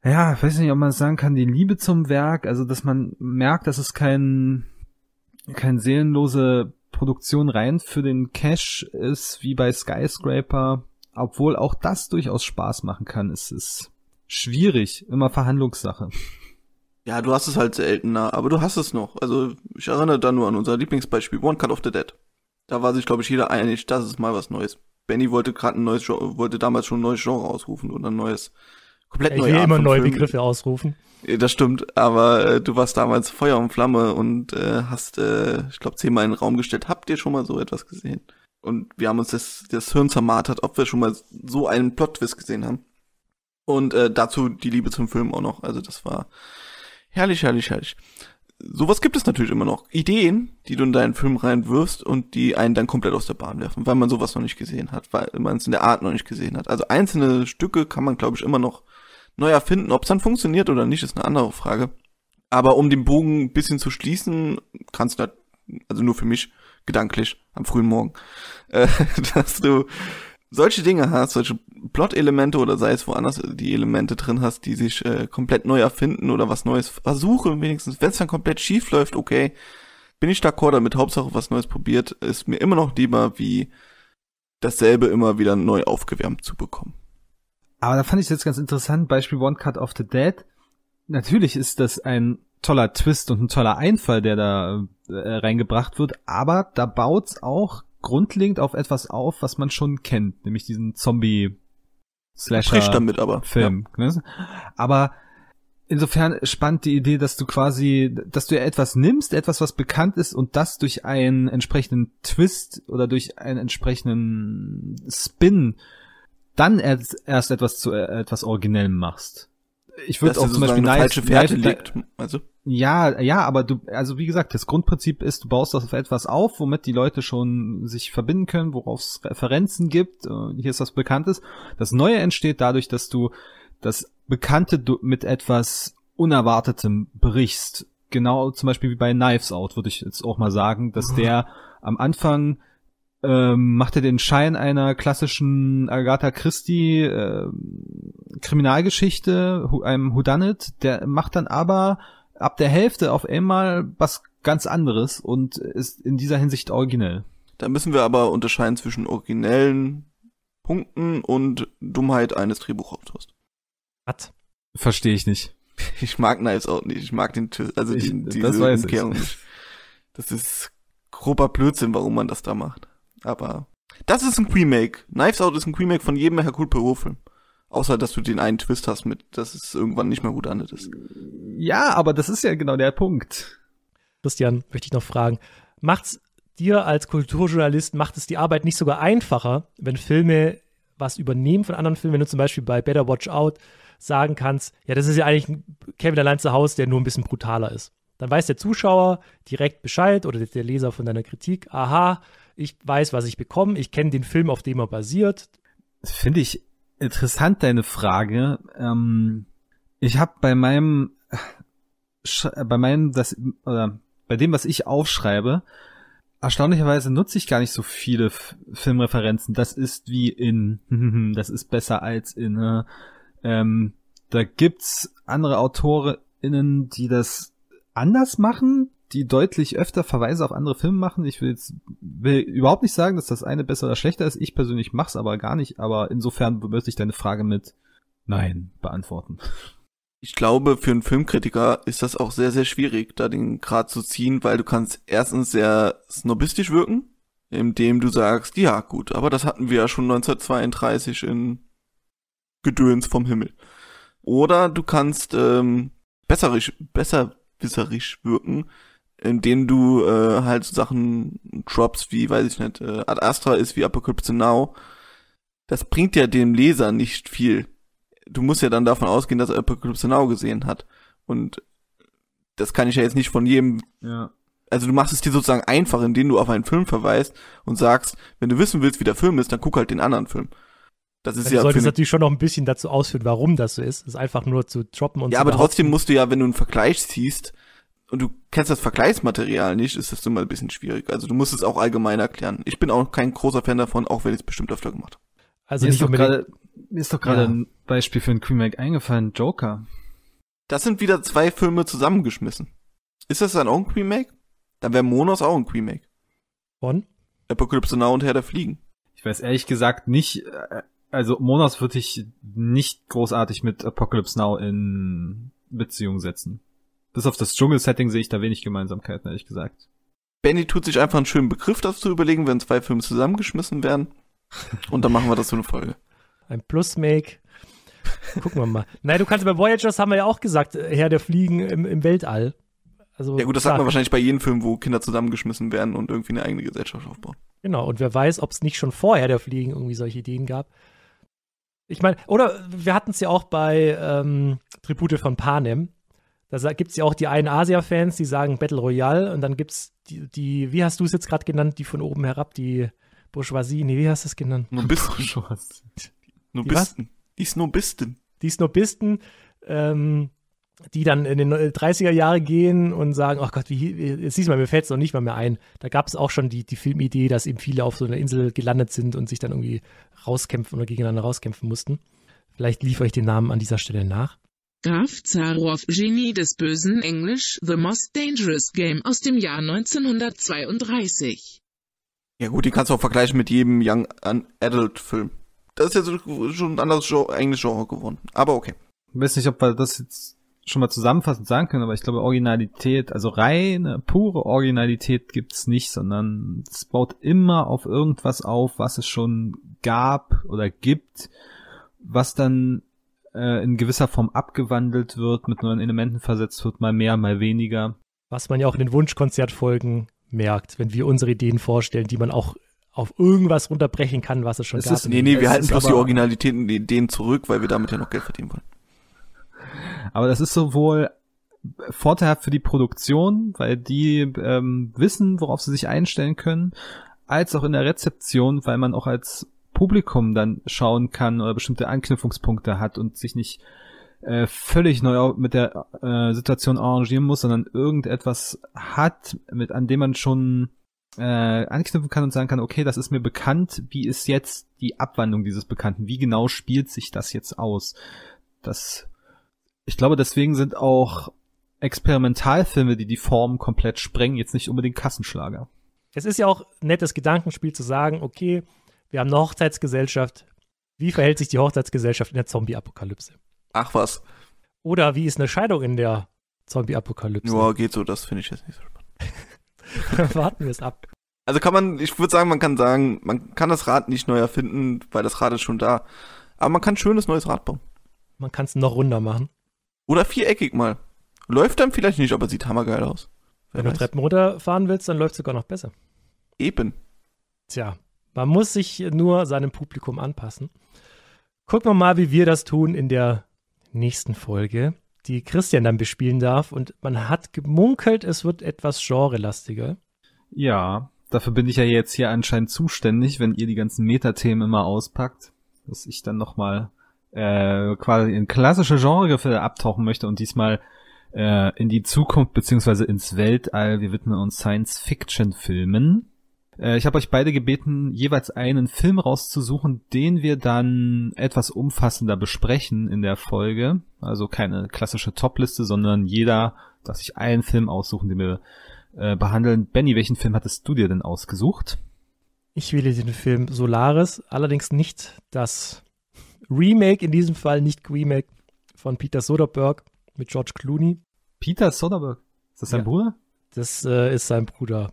ja, weiß nicht, ob man sagen kann, die Liebe zum Werk, also dass man merkt, dass es kein, kein seelenlose Produktion rein für den Cash ist, wie bei Skyscraper, obwohl auch das durchaus Spaß machen kann. Es schwierig, immer Verhandlungssache. Ja, du hast es halt seltener, aber du hast es noch. Also ich erinnere da nur an unser Lieblingsbeispiel, One Cut of the Dead. Da war sich, glaube ich, jeder einig, das ist mal was Neues. Benny wollte gerade ein neues, Genre, wollte damals schon ein neues Genre ausrufen oder ein neues, komplett neues. ich will immer neue Film. Begriffe ausrufen. Das stimmt, aber äh, du warst damals Feuer und Flamme und äh, hast, äh, ich glaube, zehnmal in den Raum gestellt. Habt ihr schon mal so etwas gesehen? Und wir haben uns das, das Hirn zermartert, ob wir schon mal so einen Plot-Twist gesehen haben. Und äh, dazu die Liebe zum Film auch noch. Also das war herrlich, herrlich, herrlich sowas gibt es natürlich immer noch. Ideen, die du in deinen Film reinwirfst und die einen dann komplett aus der Bahn werfen, weil man sowas noch nicht gesehen hat, weil man es in der Art noch nicht gesehen hat. Also einzelne Stücke kann man, glaube ich, immer noch neu erfinden. Ob es dann funktioniert oder nicht, ist eine andere Frage. Aber um den Bogen ein bisschen zu schließen, kannst du, halt, also nur für mich, gedanklich, am frühen Morgen, äh, dass du solche Dinge hast, solche Plot-Elemente oder sei es woanders die Elemente drin hast, die sich äh, komplett neu erfinden oder was Neues versuchen, wenigstens, wenn es dann komplett schief läuft, okay, bin ich d'accord damit, Hauptsache was Neues probiert, ist mir immer noch lieber, wie dasselbe immer wieder neu aufgewärmt zu bekommen. Aber da fand ich es jetzt ganz interessant, Beispiel One Cut of the Dead. Natürlich ist das ein toller Twist und ein toller Einfall, der da äh, reingebracht wird, aber da baut's auch grundlegend auf etwas auf, was man schon kennt, nämlich diesen Zombie Slasher damit aber Film. Ja. Ne? Aber insofern spannend die Idee, dass du quasi, dass du etwas nimmst, etwas was bekannt ist und das durch einen entsprechenden Twist oder durch einen entsprechenden Spin dann erst, erst etwas zu äh, etwas originellem machst ich würde auch zum Beispiel nice, falsche Fährte nice, liegt, also ja, ja, aber du, also wie gesagt, das Grundprinzip ist, du baust das auf etwas auf, womit die Leute schon sich verbinden können, worauf es Referenzen gibt. Äh, hier ist was Bekanntes. Das Neue entsteht dadurch, dass du das Bekannte mit etwas Unerwartetem brichst. Genau, zum Beispiel wie bei Knives Out würde ich jetzt auch mal sagen, dass mhm. der am Anfang ähm, macht er den Schein einer klassischen Agatha Christie äh, Kriminalgeschichte, einem Whodunit, der macht dann aber ab der Hälfte auf einmal was ganz anderes und ist in dieser Hinsicht originell. Da müssen wir aber unterscheiden zwischen originellen Punkten und Dummheit eines Drehbuchautors. Was? Verstehe ich nicht. Ich mag Knives Out nicht. Ich mag den Twist, also ich, die, diese das Umkehrung nicht. Das ist grober Blödsinn, warum man das da macht. Aber das ist ein Remake. Knives Out ist ein Remake von jedem Hercule Perot-Film. Außer, dass du den einen Twist hast mit, dass es irgendwann nicht mehr gut andet ist. Ja, aber das ist ja genau der Punkt. Christian, möchte ich noch fragen. Macht's dir als Kulturjournalist, macht es die Arbeit nicht sogar einfacher, wenn Filme was übernehmen von anderen Filmen, wenn du zum Beispiel bei Better Watch Out sagen kannst, ja, das ist ja eigentlich ein Kevin allein zu Hause, der nur ein bisschen brutaler ist. Dann weiß der Zuschauer direkt Bescheid oder der Leser von deiner Kritik, aha, ich weiß, was ich bekomme. Ich kenne den Film, auf dem er basiert. Finde ich interessant, deine Frage. Ähm, ich habe bei meinem, äh, bei meinem, das, oder bei dem, was ich aufschreibe, erstaunlicherweise nutze ich gar nicht so viele F Filmreferenzen. Das ist wie in, das ist besser als in, äh, ähm, da gibt's andere AutorInnen, die das anders machen, die deutlich öfter Verweise auf andere Filme machen. Ich will jetzt will überhaupt nicht sagen, dass das eine besser oder schlechter ist. Ich persönlich mach's aber gar nicht, aber insofern würde ich deine Frage mit Nein beantworten. Ich glaube, für einen Filmkritiker ist das auch sehr, sehr schwierig, da den Grad zu ziehen, weil du kannst erstens sehr snobistisch wirken, indem du sagst, ja gut, aber das hatten wir ja schon 1932 in Gedöns vom Himmel. Oder du kannst ähm, besserisch, besserwisserisch wirken, in denen du äh, halt so Sachen drops wie, weiß ich nicht, äh, Ad Astra ist wie Apocalypse Now. Das bringt ja dem Leser nicht viel. Du musst ja dann davon ausgehen, dass er Apocalypse Now gesehen hat. Und das kann ich ja jetzt nicht von jedem. Ja. Also du machst es dir sozusagen einfach, indem du auf einen Film verweist und sagst, wenn du wissen willst, wie der Film ist, dann guck halt den anderen Film. Das ist also ja. Du solltest natürlich schon noch ein bisschen dazu ausführen, warum das so ist. Das ist einfach nur zu droppen und Ja, so aber trotzdem musst du ja, wenn du einen Vergleich ziehst, und du kennst das Vergleichsmaterial nicht, ist das immer ein bisschen schwierig. Also du musst es auch allgemein erklären. Ich bin auch kein großer Fan davon, auch wenn ich es bestimmt öfter gemacht habe. Also mir ist, doch grade, mir ist doch gerade ja. ein Beispiel für ein Remake eingefallen, Joker. Das sind wieder zwei Filme zusammengeschmissen. Ist das dann auch ein Remake? Dann wäre Monos auch ein Remake. Von? Apocalypse Now und Herr der Fliegen. Ich weiß ehrlich gesagt nicht, äh, also Monos würde ich nicht großartig mit Apocalypse Now in Beziehung setzen bis auf das Dschungelsetting sehe ich da wenig Gemeinsamkeiten, ehrlich gesagt. Benny tut sich einfach einen schönen Begriff dazu überlegen, wenn zwei Filme zusammengeschmissen werden. Und dann machen wir das so eine Folge. Ein Plus-Make. Gucken wir mal. Nein, du kannst bei Voyagers haben wir ja auch gesagt, äh, Herr der Fliegen im, im Weltall. Also, ja gut, das klar. sagt man wahrscheinlich bei jedem Film, wo Kinder zusammengeschmissen werden und irgendwie eine eigene Gesellschaft aufbauen. Genau, und wer weiß, ob es nicht schon vorher der Fliegen irgendwie solche Ideen gab. Ich meine, oder wir hatten es ja auch bei ähm, Tribute von Panem, da gibt es ja auch die einen Asia-Fans, die sagen Battle Royale und dann gibt es die, die, wie hast du es jetzt gerade genannt, die von oben herab, die Bourgeoisie, nee, wie hast du es genannt? Nobisten. Nobisten. Die Snobisten. Die Snobisten, ähm, die dann in den 30er äh, Jahre gehen und sagen, ach oh Gott, wie, jetzt diesmal, mir fällt es noch nicht mal mehr ein. Da gab es auch schon die, die Filmidee, dass eben viele auf so einer Insel gelandet sind und sich dann irgendwie rauskämpfen oder gegeneinander rauskämpfen mussten. Vielleicht liefere ich den Namen an dieser Stelle nach. Graf Zaroff Genie des Bösen Englisch The Most Dangerous Game aus dem Jahr 1932. Ja gut, die kannst du auch vergleichen mit jedem Young Adult Film. Das ist jetzt schon ein anderes Genre, englisches Genre geworden. Aber okay. Ich weiß nicht, ob wir das jetzt schon mal zusammenfassend sagen können, aber ich glaube Originalität, also reine, pure Originalität gibt's nicht, sondern es baut immer auf irgendwas auf, was es schon gab oder gibt, was dann äh, in gewisser Form abgewandelt wird, mit neuen Elementen versetzt wird, mal mehr, mal weniger. Was man ja auch in den Wunschkonzertfolgen merkt, wenn wir unsere Ideen vorstellen, die man auch auf irgendwas runterbrechen kann, was es schon es gab. Ist, nee, nee, wir halten bloß die Originalität und die Ideen zurück, weil wir damit ja noch Geld verdienen wollen. Aber das ist sowohl vorteilhaft für die Produktion, weil die ähm, wissen, worauf sie sich einstellen können, als auch in der Rezeption, weil man auch als Publikum dann schauen kann oder bestimmte Anknüpfungspunkte hat und sich nicht äh, völlig neu mit der äh, Situation arrangieren muss, sondern irgendetwas hat, mit an dem man schon äh, anknüpfen kann und sagen kann, okay, das ist mir bekannt, wie ist jetzt die Abwandlung dieses Bekannten, wie genau spielt sich das jetzt aus? Das, ich glaube, deswegen sind auch Experimentalfilme, die die Form komplett sprengen, jetzt nicht unbedingt Kassenschlager. Es ist ja auch nettes Gedankenspiel zu sagen, okay, wir haben eine Hochzeitsgesellschaft. Wie verhält sich die Hochzeitsgesellschaft in der Zombie-Apokalypse? Ach was. Oder wie ist eine Scheidung in der Zombie-Apokalypse? Ja, geht so, das finde ich jetzt nicht so spannend. Warten wir es ab. Also kann man, ich würde sagen, man kann sagen, man kann das Rad nicht neu erfinden, weil das Rad ist schon da. Aber man kann ein schönes neues Rad bauen. Man kann es noch runder machen. Oder viereckig mal. Läuft dann vielleicht nicht, aber sieht hammergeil aus. Wer Wenn du Treppen runterfahren willst, dann läuft es sogar noch besser. Eben. Tja, man muss sich nur seinem Publikum anpassen. Gucken wir mal, wie wir das tun in der nächsten Folge, die Christian dann bespielen darf. Und man hat gemunkelt, es wird etwas genrelastiger. Ja, dafür bin ich ja jetzt hier anscheinend zuständig, wenn ihr die ganzen Metathemen immer auspackt, dass ich dann nochmal äh, quasi in klassische Genre abtauchen möchte und diesmal äh, in die Zukunft beziehungsweise ins Weltall. Wir widmen uns Science-Fiction-Filmen. Äh, ich habe euch beide gebeten, jeweils einen Film rauszusuchen, den wir dann etwas umfassender besprechen in der Folge. Also keine klassische Top-Liste, sondern jeder darf sich einen Film aussuchen, den wir äh, behandeln. Benny, welchen Film hattest du dir denn ausgesucht? Ich wähle den Film Solaris, allerdings nicht das Remake, in diesem Fall nicht Remake von Peter Soderbergh mit George Clooney. Peter Soderbergh? Ist das sein ja. Bruder? Das äh, ist sein Bruder.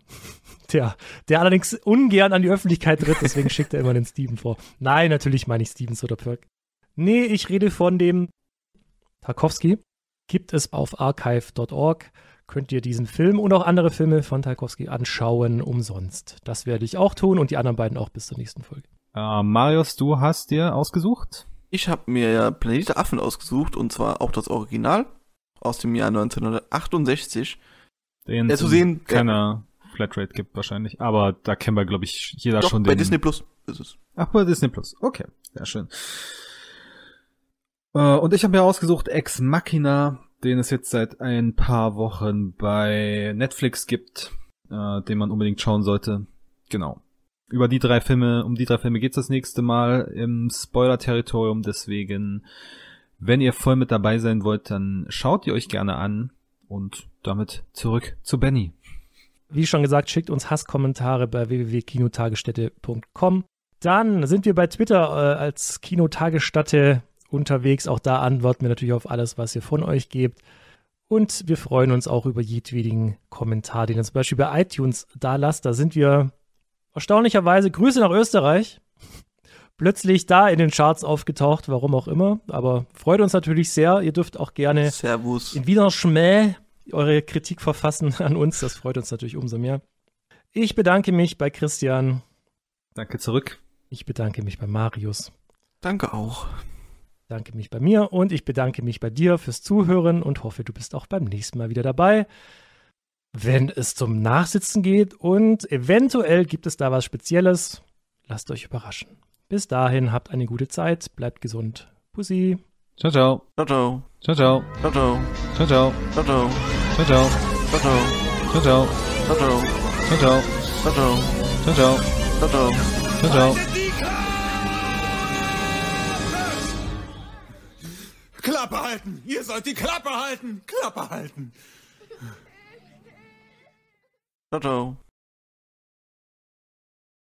Tja, der allerdings ungern an die Öffentlichkeit tritt, deswegen schickt er immer den Steven vor. Nein, natürlich meine ich Steven Soderbergh. Nee, ich rede von dem Tarkovsky. Gibt es auf archive.org. Könnt ihr diesen Film und auch andere Filme von Tarkovsky anschauen, umsonst. Das werde ich auch tun und die anderen beiden auch bis zur nächsten Folge. Uh, Marius, du hast dir ausgesucht? Ich habe mir Planet Affen ausgesucht und zwar auch das Original aus dem Jahr 1968 den ja, zu sehen. keine ja. Flatrate gibt wahrscheinlich. Aber da kennen wir, glaube ich, jeder Doch, schon den. Bei Disney Plus ist es. Ach, bei Disney Plus. Okay, sehr schön. Äh, und ich habe mir ausgesucht Ex Machina, den es jetzt seit ein paar Wochen bei Netflix gibt, äh, den man unbedingt schauen sollte. Genau. Über die drei Filme, um die drei Filme geht's das nächste Mal im Spoiler-Territorium, deswegen, wenn ihr voll mit dabei sein wollt, dann schaut ihr euch gerne an. Und damit zurück zu Benny. Wie schon gesagt, schickt uns Hasskommentare bei www.kinotagesstätte.com. Dann sind wir bei Twitter äh, als Kinotagesstätte unterwegs. Auch da antworten wir natürlich auf alles, was ihr von euch gebt. Und wir freuen uns auch über jedwedigen Kommentar, den ihr zum Beispiel bei iTunes da lasst. Da sind wir erstaunlicherweise Grüße nach Österreich plötzlich da in den Charts aufgetaucht, warum auch immer. Aber freut uns natürlich sehr. Ihr dürft auch gerne Servus. in Wiener Schmäh eure Kritik verfassen an uns. Das freut uns natürlich umso mehr. Ich bedanke mich bei Christian. Danke zurück. Ich bedanke mich bei Marius. Danke auch. Danke mich bei mir und ich bedanke mich bei dir fürs Zuhören und hoffe, du bist auch beim nächsten Mal wieder dabei, wenn es zum Nachsitzen geht und eventuell gibt es da was Spezielles. Lasst euch überraschen. Bis dahin habt eine gute Zeit, bleibt gesund. Pussy. Ciao, ciao. Ciao, ciao. Ciao, ciao. Ciao, ciao. Ciao, ciao. Ciao, ciao. Ciao, ciao. Ciao, ciao. Ciao, ciao. Ciao, ciao. Ciao, ciao. Ciao, ciao. Ciao, ciao. Klappe halten! Ihr sollt die Klappe halten! Klappe halten! Ciao, ciao.